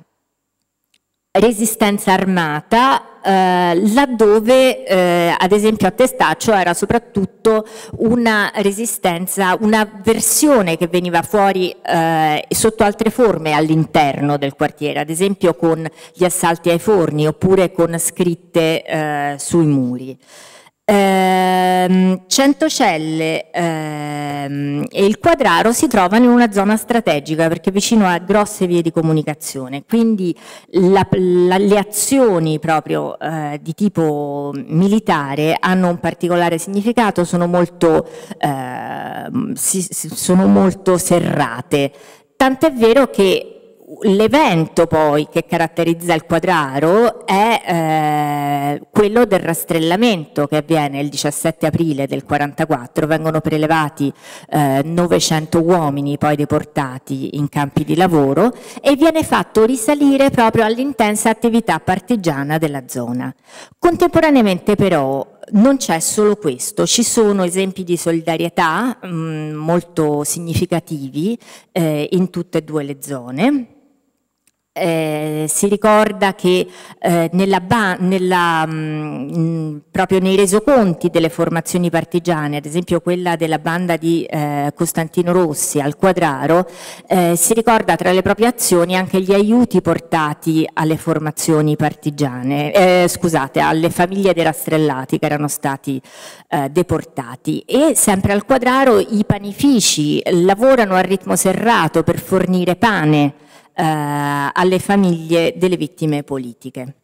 Resistenza armata eh, laddove eh, ad esempio a Testaccio era soprattutto una resistenza, una versione che veniva fuori eh, sotto altre forme all'interno del quartiere, ad esempio con gli assalti ai forni oppure con scritte eh, sui muri. Ehm, Centocelle ehm, e il Quadraro si trovano in una zona strategica perché vicino a grosse vie di comunicazione, quindi la, la, le azioni proprio eh, di tipo militare hanno un particolare significato, sono molto, eh, si, sono molto serrate. Tant'è vero che L'evento poi che caratterizza il quadraro è eh, quello del rastrellamento che avviene il 17 aprile del 44, vengono prelevati eh, 900 uomini poi deportati in campi di lavoro e viene fatto risalire proprio all'intensa attività partigiana della zona. Contemporaneamente però non c'è solo questo, ci sono esempi di solidarietà mh, mm, molto significativi eh, in tutte e due le zone eh, si ricorda che eh, nella, nella, mh, mm, proprio nei resoconti delle formazioni partigiane, ad esempio quella della banda di eh, Costantino Rossi al Quadraro, eh, si ricorda tra le proprie azioni anche gli aiuti portati alle formazioni partigiane, eh, scusate, alle famiglie dei rastrellati che erano stati eh, deportati e sempre al Quadraro i panifici lavorano a ritmo serrato per fornire pane eh, alle famiglie delle vittime politiche.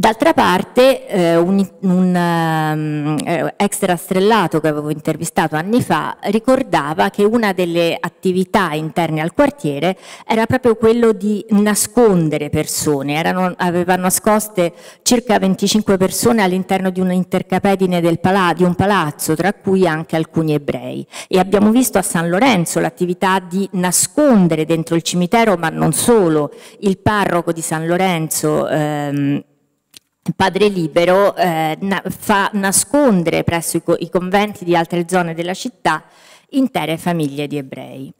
D'altra parte eh, un, un um, eh, ehm, ex eh, che avevo intervistato anni fa ricordava che una delle attività interne al quartiere era proprio quello di nascondere persone, Erano, aveva nascoste circa 25 persone all'interno di un un'intercapedine di un palazzo, tra cui anche alcuni ebrei. E abbiamo visto a San Lorenzo l'attività di nascondere dentro il cimitero, ma non solo, il parroco di San Lorenzo. Ehm, Padre Libero eh, na fa nascondere presso i, co i conventi di altre zone della città intere famiglie di ebrei.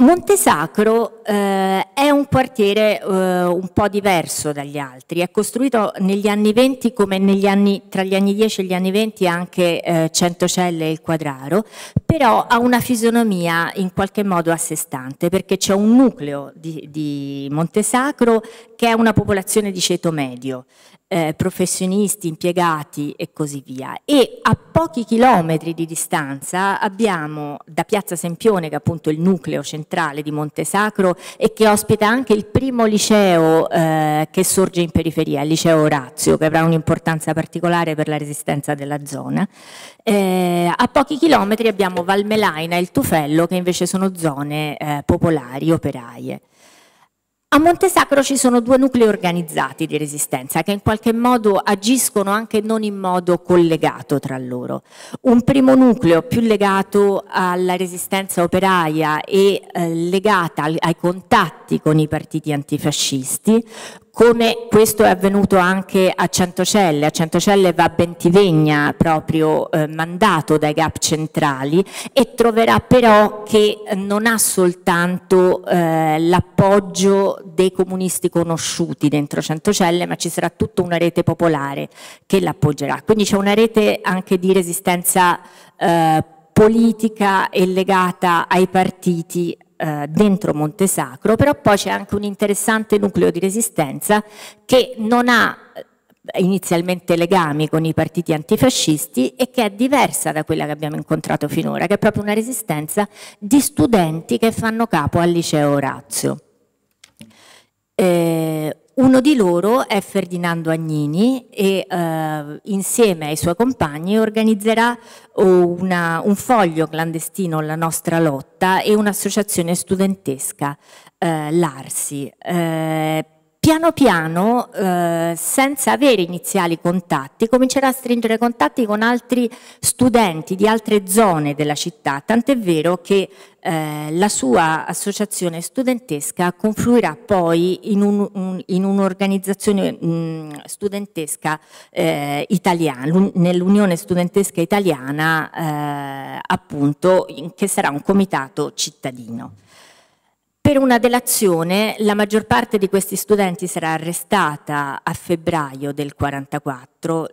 Montesacro eh, è un quartiere eh, un po' diverso dagli altri, è costruito negli anni 20 come anni, tra gli anni 10 e gli anni 20 anche eh, Centocelle e il Quadraro, però ha una fisionomia in qualche modo a sé stante perché c'è un nucleo di, di Montesacro che è una popolazione di ceto medio, eh, professionisti, impiegati e così via. E a pochi chilometri di distanza abbiamo da Piazza Sempione, che è appunto il nucleo centrale di Monte Sacro e che ospita anche il primo liceo eh, che sorge in periferia, il liceo Orazio, che avrà un'importanza particolare per la resistenza della zona. Eh, a pochi chilometri abbiamo Valmelaina e il Tufello, che invece sono zone eh, popolari, operaie. A Montesacro ci sono due nuclei organizzati di resistenza che in qualche modo agiscono anche non in modo collegato tra loro. Un primo nucleo più legato alla resistenza operaia e eh, legata ai contatti con i partiti antifascisti, come questo è avvenuto anche a Centocelle, a Centocelle va Bentivegna proprio eh, mandato dai GAP centrali e troverà però che non ha soltanto eh, l'appoggio dei comunisti conosciuti dentro Centocelle, ma ci sarà tutta una rete popolare che l'appoggerà. Quindi c'è una rete anche di resistenza eh, politica e legata ai partiti eh, dentro Montesacro, però poi c'è anche un interessante nucleo di resistenza che non ha eh, inizialmente legami con i partiti antifascisti e che è diversa da quella che abbiamo incontrato finora, che è proprio una resistenza di studenti che fanno capo al liceo Orazio. Eh, uno di loro è Ferdinando Agnini e eh, insieme ai suoi compagni organizzerà una, un foglio clandestino La nostra lotta e un'associazione studentesca, eh, l'Arsi. Eh, piano piano, eh, senza avere iniziali contatti, comincerà a stringere contatti con altri studenti di altre zone della città, tant'è vero che eh, la sua associazione studentesca confluirà poi in, un'organizzazione un mm, studentesca eh, italiana, nell'Unione Studentesca Italiana, eh, appunto, che sarà un comitato cittadino. Per una delazione la maggior parte di questi studenti sarà arrestata a febbraio del 44,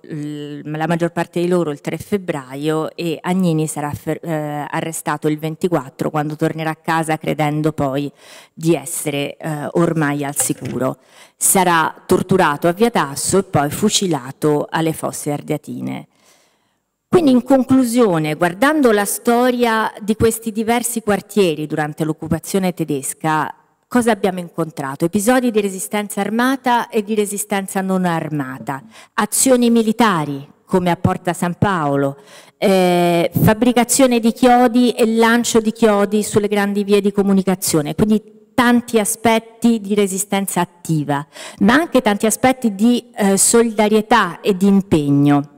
la maggior parte di loro il 3 febbraio e Agnini sarà eh, arrestato il 24 quando tornerà a casa credendo poi di essere eh, ormai al sicuro. Sarà torturato a Via Tasso e poi fucilato alle fosse ardeatine. Quindi in conclusione, guardando la storia di questi diversi quartieri durante l'occupazione tedesca, cosa abbiamo incontrato? Episodi di resistenza armata e di resistenza non armata, azioni militari come a Porta San Paolo, eh, fabbricazione di chiodi e lancio di chiodi sulle grandi vie di comunicazione, quindi tanti aspetti di resistenza attiva, ma anche tanti aspetti di eh, solidarietà e di impegno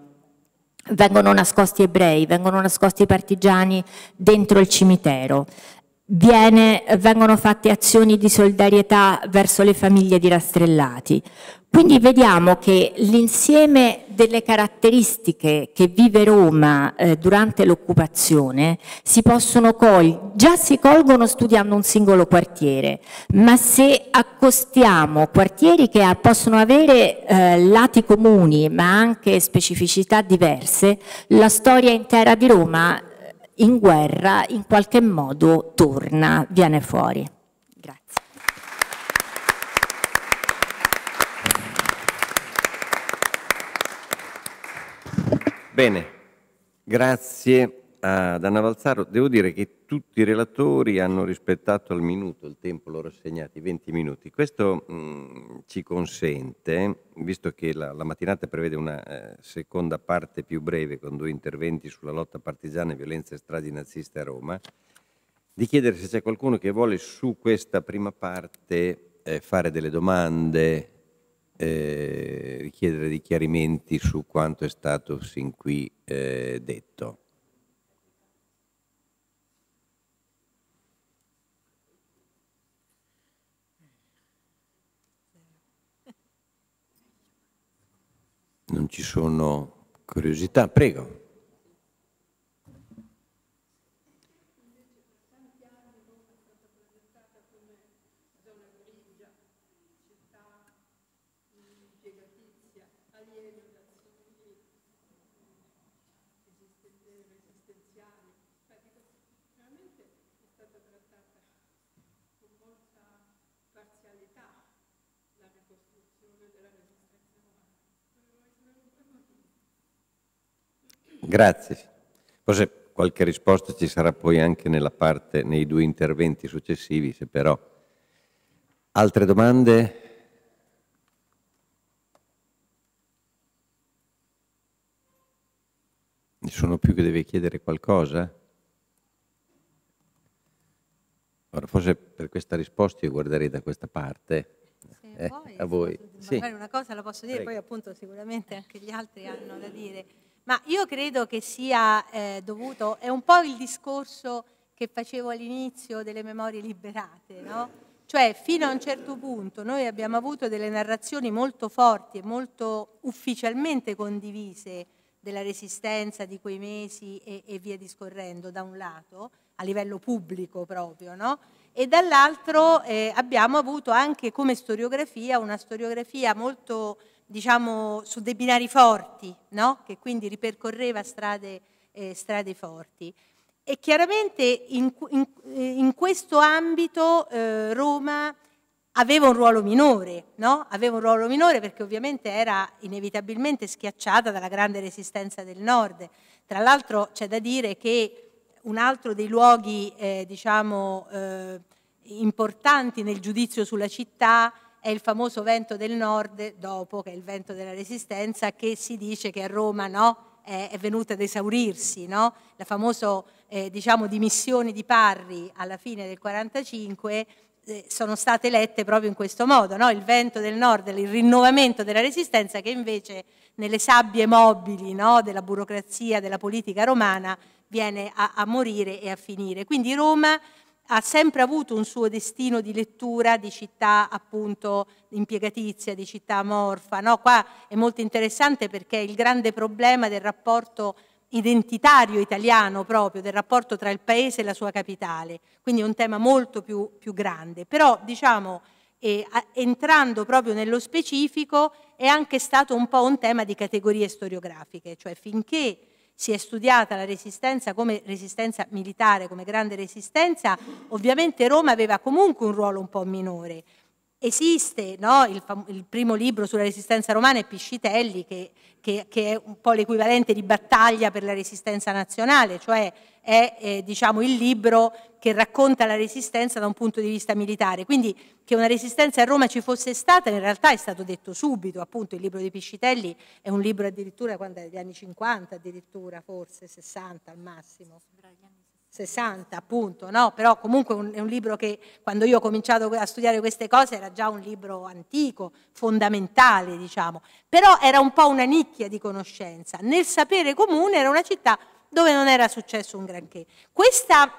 vengono nascosti ebrei, vengono nascosti partigiani dentro il cimitero viene, vengono fatte azioni di solidarietà verso le famiglie di rastrellati. Quindi vediamo che l'insieme delle caratteristiche che vive Roma eh, durante l'occupazione si possono cogliere, già si colgono studiando un singolo quartiere, ma se accostiamo quartieri che possono avere eh, lati comuni ma anche specificità diverse, la storia intera di Roma in guerra in qualche modo torna, viene fuori. Grazie. Bene, grazie ad Anna Valzaro, devo dire che tutti i relatori hanno rispettato al minuto il tempo loro assegnato, i 20 minuti. Questo mh, mm, ci consente, visto che la, la mattinata prevede una eh, seconda parte più breve con due interventi sulla lotta partigiana e violenza e stragi naziste a Roma, di chiedere se c'è qualcuno che vuole su questa prima parte eh, fare delle domande, eh, richiedere dei chiarimenti su quanto è stato sin qui eh, detto. Non ci sono curiosità. Prego. Grazie. Forse qualche risposta ci sarà poi anche parte, nei due interventi successivi, se però. Altre domande? Nessuno più che deve chiedere qualcosa? Ora, forse per questa risposta io guarderei da questa parte. Eh, poi, a voi. Magari una cosa la posso dire, Prego. poi appunto sicuramente anche gli altri hanno da dire. Ma io credo che sia eh, dovuto, è un po' il discorso che facevo all'inizio delle memorie liberate, no? Cioè, fino a un certo punto noi abbiamo avuto delle narrazioni molto forti e molto ufficialmente condivise della resistenza di quei mesi e, e via discorrendo, da un lato, a livello pubblico proprio, no? E dall'altro eh, abbiamo avuto anche come storiografia una storiografia molto diciamo, su dei binari forti, no? che quindi ripercorreva strade, eh, strade forti. E chiaramente in, in, eh, in questo ambito eh, Roma aveva un ruolo minore, no? aveva un ruolo minore perché ovviamente era inevitabilmente schiacciata dalla grande resistenza del nord. Tra l'altro c'è da dire che un altro dei luoghi eh, diciamo, eh, importanti nel giudizio sulla città è il famoso vento del nord dopo, che è il vento della resistenza, che si dice che a Roma no, è, è venuta ad esaurirsi, no? la famosa eh, diciamo, dimissione di Parri alla fine del 1945 eh, sono state lette proprio in questo modo, no? il vento del nord, il rinnovamento della resistenza che invece nelle sabbie mobili della burocrazia, della politica romana viene a, a morire e a finire. Quindi Roma ha sempre avuto un suo destino di lettura di città appunto impiegatizia, di città morfa. No? Qua è molto interessante perché il grande problema del rapporto identitario italiano proprio, del rapporto tra il paese e la sua capitale, quindi è un tema molto più, più grande. Però diciamo, eh, entrando proprio nello specifico, è anche stato un po' un tema di categorie storiografiche, cioè finché si è studiata la resistenza come resistenza militare, come grande resistenza, ovviamente Roma aveva comunque un ruolo un po' minore. Esiste no, il, il, primo libro sulla resistenza romana, è Piscitelli, che, che, che, è un po' l'equivalente di battaglia per la resistenza nazionale, cioè è eh, diciamo, il libro che racconta la resistenza da un punto di vista militare. Quindi che una resistenza a Roma ci fosse stata, in realtà è stato detto subito, appunto il libro di Piscitelli è un libro addirittura quando, degli anni 50, addirittura forse 60 al massimo. Sembra 60 appunto, no? però comunque un, è un libro che quando io ho cominciato a studiare queste cose era già un libro antico, fondamentale diciamo, però era un po' una nicchia di conoscenza, nel sapere comune era una città dove non era successo un granché. Questa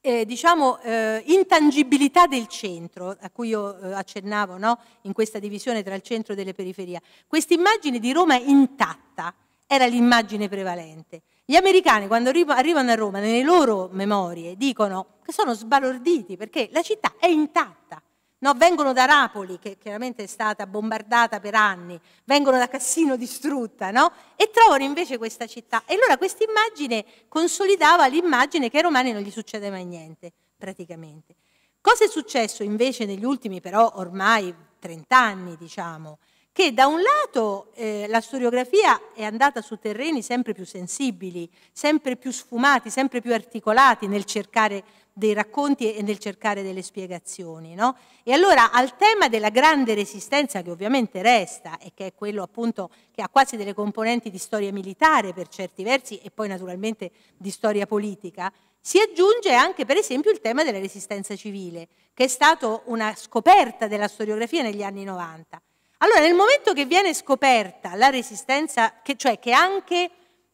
eh, diciamo, eh, intangibilità del centro, a cui io eh, accennavo no? in questa divisione tra il centro e le periferie, questa immagine di Roma intatta era l'immagine prevalente. Gli americani quando arrivano a Roma, nelle loro memorie, dicono che sono sbalorditi perché la città è intatta. No, vengono da Napoli, che chiaramente è stata bombardata per anni, vengono da Cassino distrutta, no? e trovano invece questa città. E allora questa immagine consolidava l'immagine che ai romani non gli succede mai niente, praticamente. Cosa è successo invece negli ultimi però ormai 30 anni, diciamo? che da un lato eh, la storiografia è andata su terreni sempre più sensibili, sempre più sfumati, sempre più articolati nel cercare dei racconti e nel cercare delle spiegazioni. No? E allora al tema della grande resistenza che ovviamente resta e che è quello appunto che ha quasi delle componenti di storia militare per certi versi e poi naturalmente di storia politica, si aggiunge anche per esempio il tema della resistenza civile, che è stata una scoperta della storiografia negli anni 90 allora, nel momento che viene scoperta la resistenza, che, cioè che anche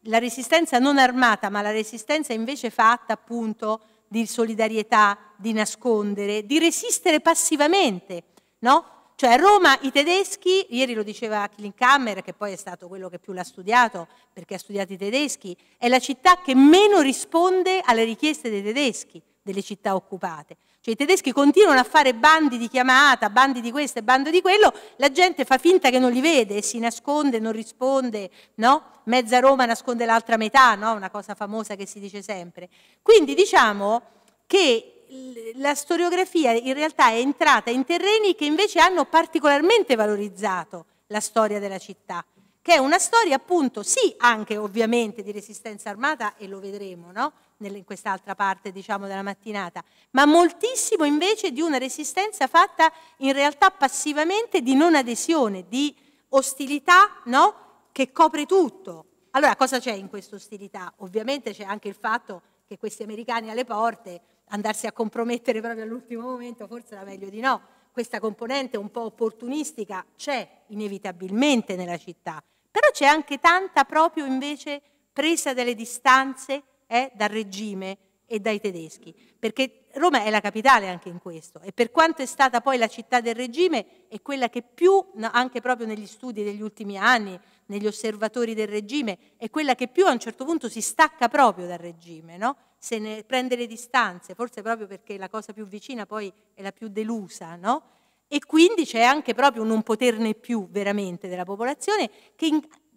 la resistenza non armata, ma la resistenza invece fatta appunto di solidarietà, di nascondere, di resistere passivamente, no? Cioè a Roma i tedeschi, ieri lo diceva Klinkhammer, che poi è stato quello che più l'ha studiato, perché ha studiato i tedeschi, è la città che meno risponde alle richieste dei tedeschi, delle città occupate. Cioè i tedeschi continuano a fare bandi di chiamata, bandi di questo e bando di quello, la gente fa finta che non li vede, si nasconde, non risponde, no? Mezza Roma nasconde l'altra metà, no? Una cosa famosa che si dice sempre. Quindi diciamo che la storiografia in realtà è entrata in terreni che invece hanno particolarmente valorizzato la storia della città, che è una storia appunto sì anche ovviamente di resistenza armata e lo vedremo, no? in quest'altra parte diciamo, della mattinata, ma moltissimo invece di una resistenza fatta in realtà passivamente di non adesione, di ostilità no? che copre tutto. Allora cosa c'è in questa ostilità? Ovviamente c'è anche il fatto che questi americani alle porte andarsi a compromettere proprio all'ultimo momento forse era meglio di no. Questa componente un po' opportunistica c'è inevitabilmente nella città, però c'è anche tanta proprio invece presa delle distanze è dal regime e dai tedeschi, perché Roma è la capitale anche in questo e per quanto è stata poi la città del regime è quella che più, anche proprio negli studi degli ultimi anni, negli osservatori del regime, è quella che più a un certo punto si stacca proprio dal regime, no? se ne prende le distanze, forse proprio perché la cosa più vicina poi è la più delusa, no? e quindi c'è anche proprio un non poterne più veramente della popolazione che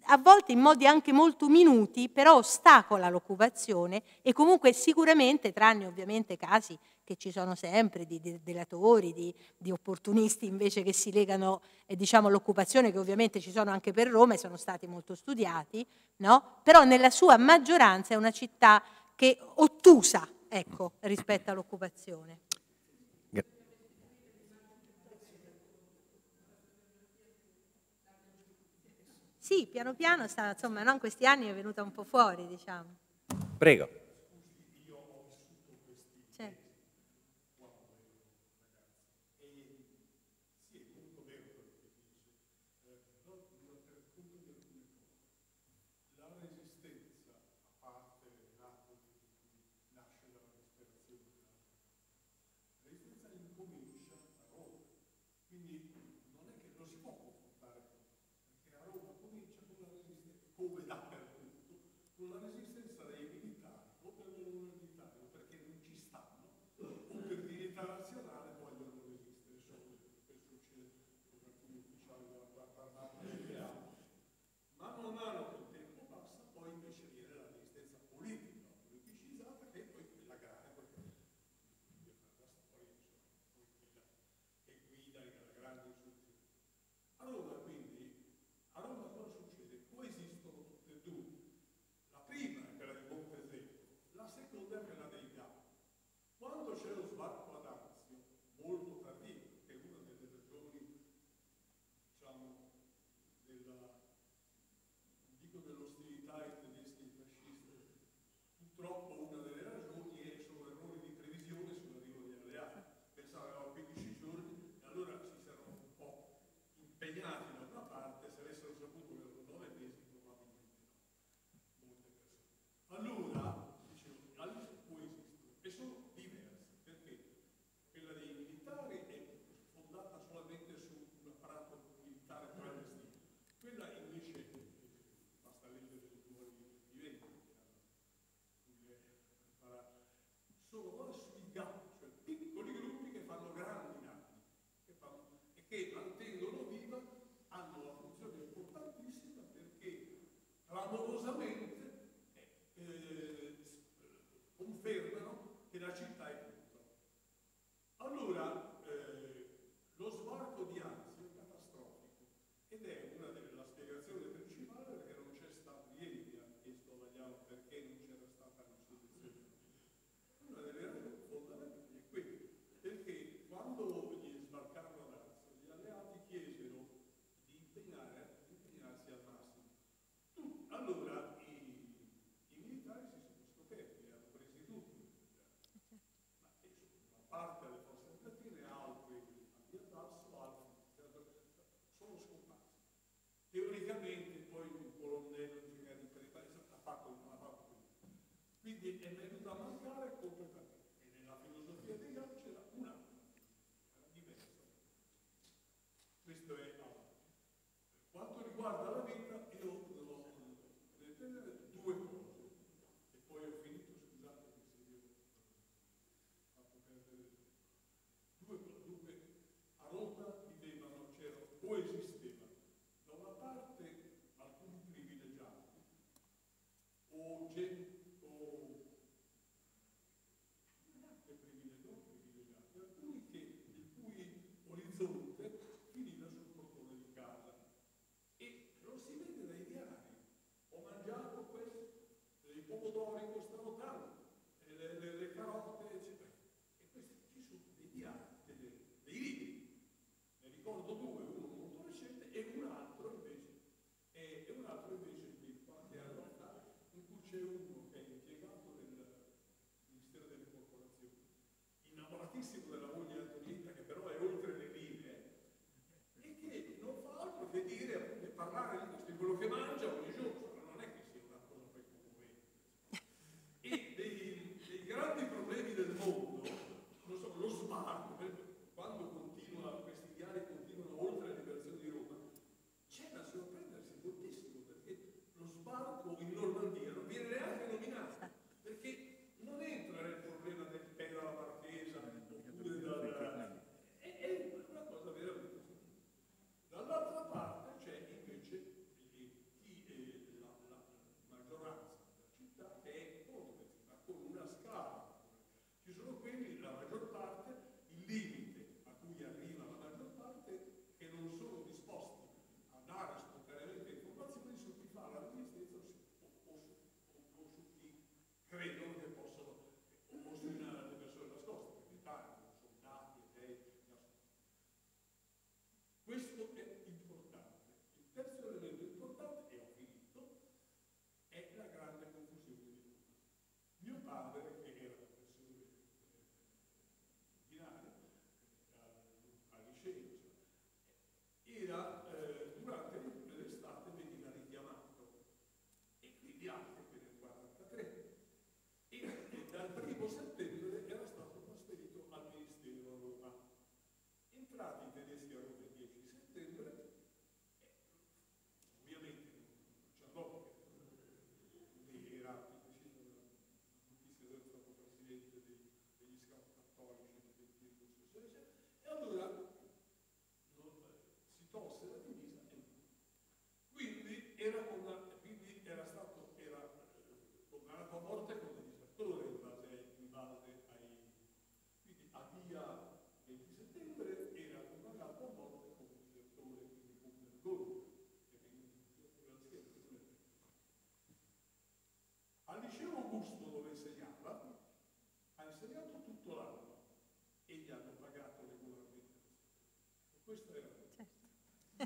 a volte in modi anche molto minuti, però ostacola l'occupazione e comunque sicuramente, tranne ovviamente casi che ci sono sempre di, di delatori, di, di, opportunisti invece che si legano eh, diciamo, all'occupazione, che ovviamente ci sono anche per Roma e sono stati molto studiati, no? però nella sua maggioranza è una città che ottusa ecco, rispetto all'occupazione. Sì, piano piano sta, insomma, no, in questi anni è venuta un po' fuori, diciamo. Prego. clue what we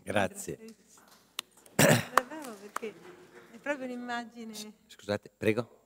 Grazie. È è proprio un'immagine... Scusate, prego.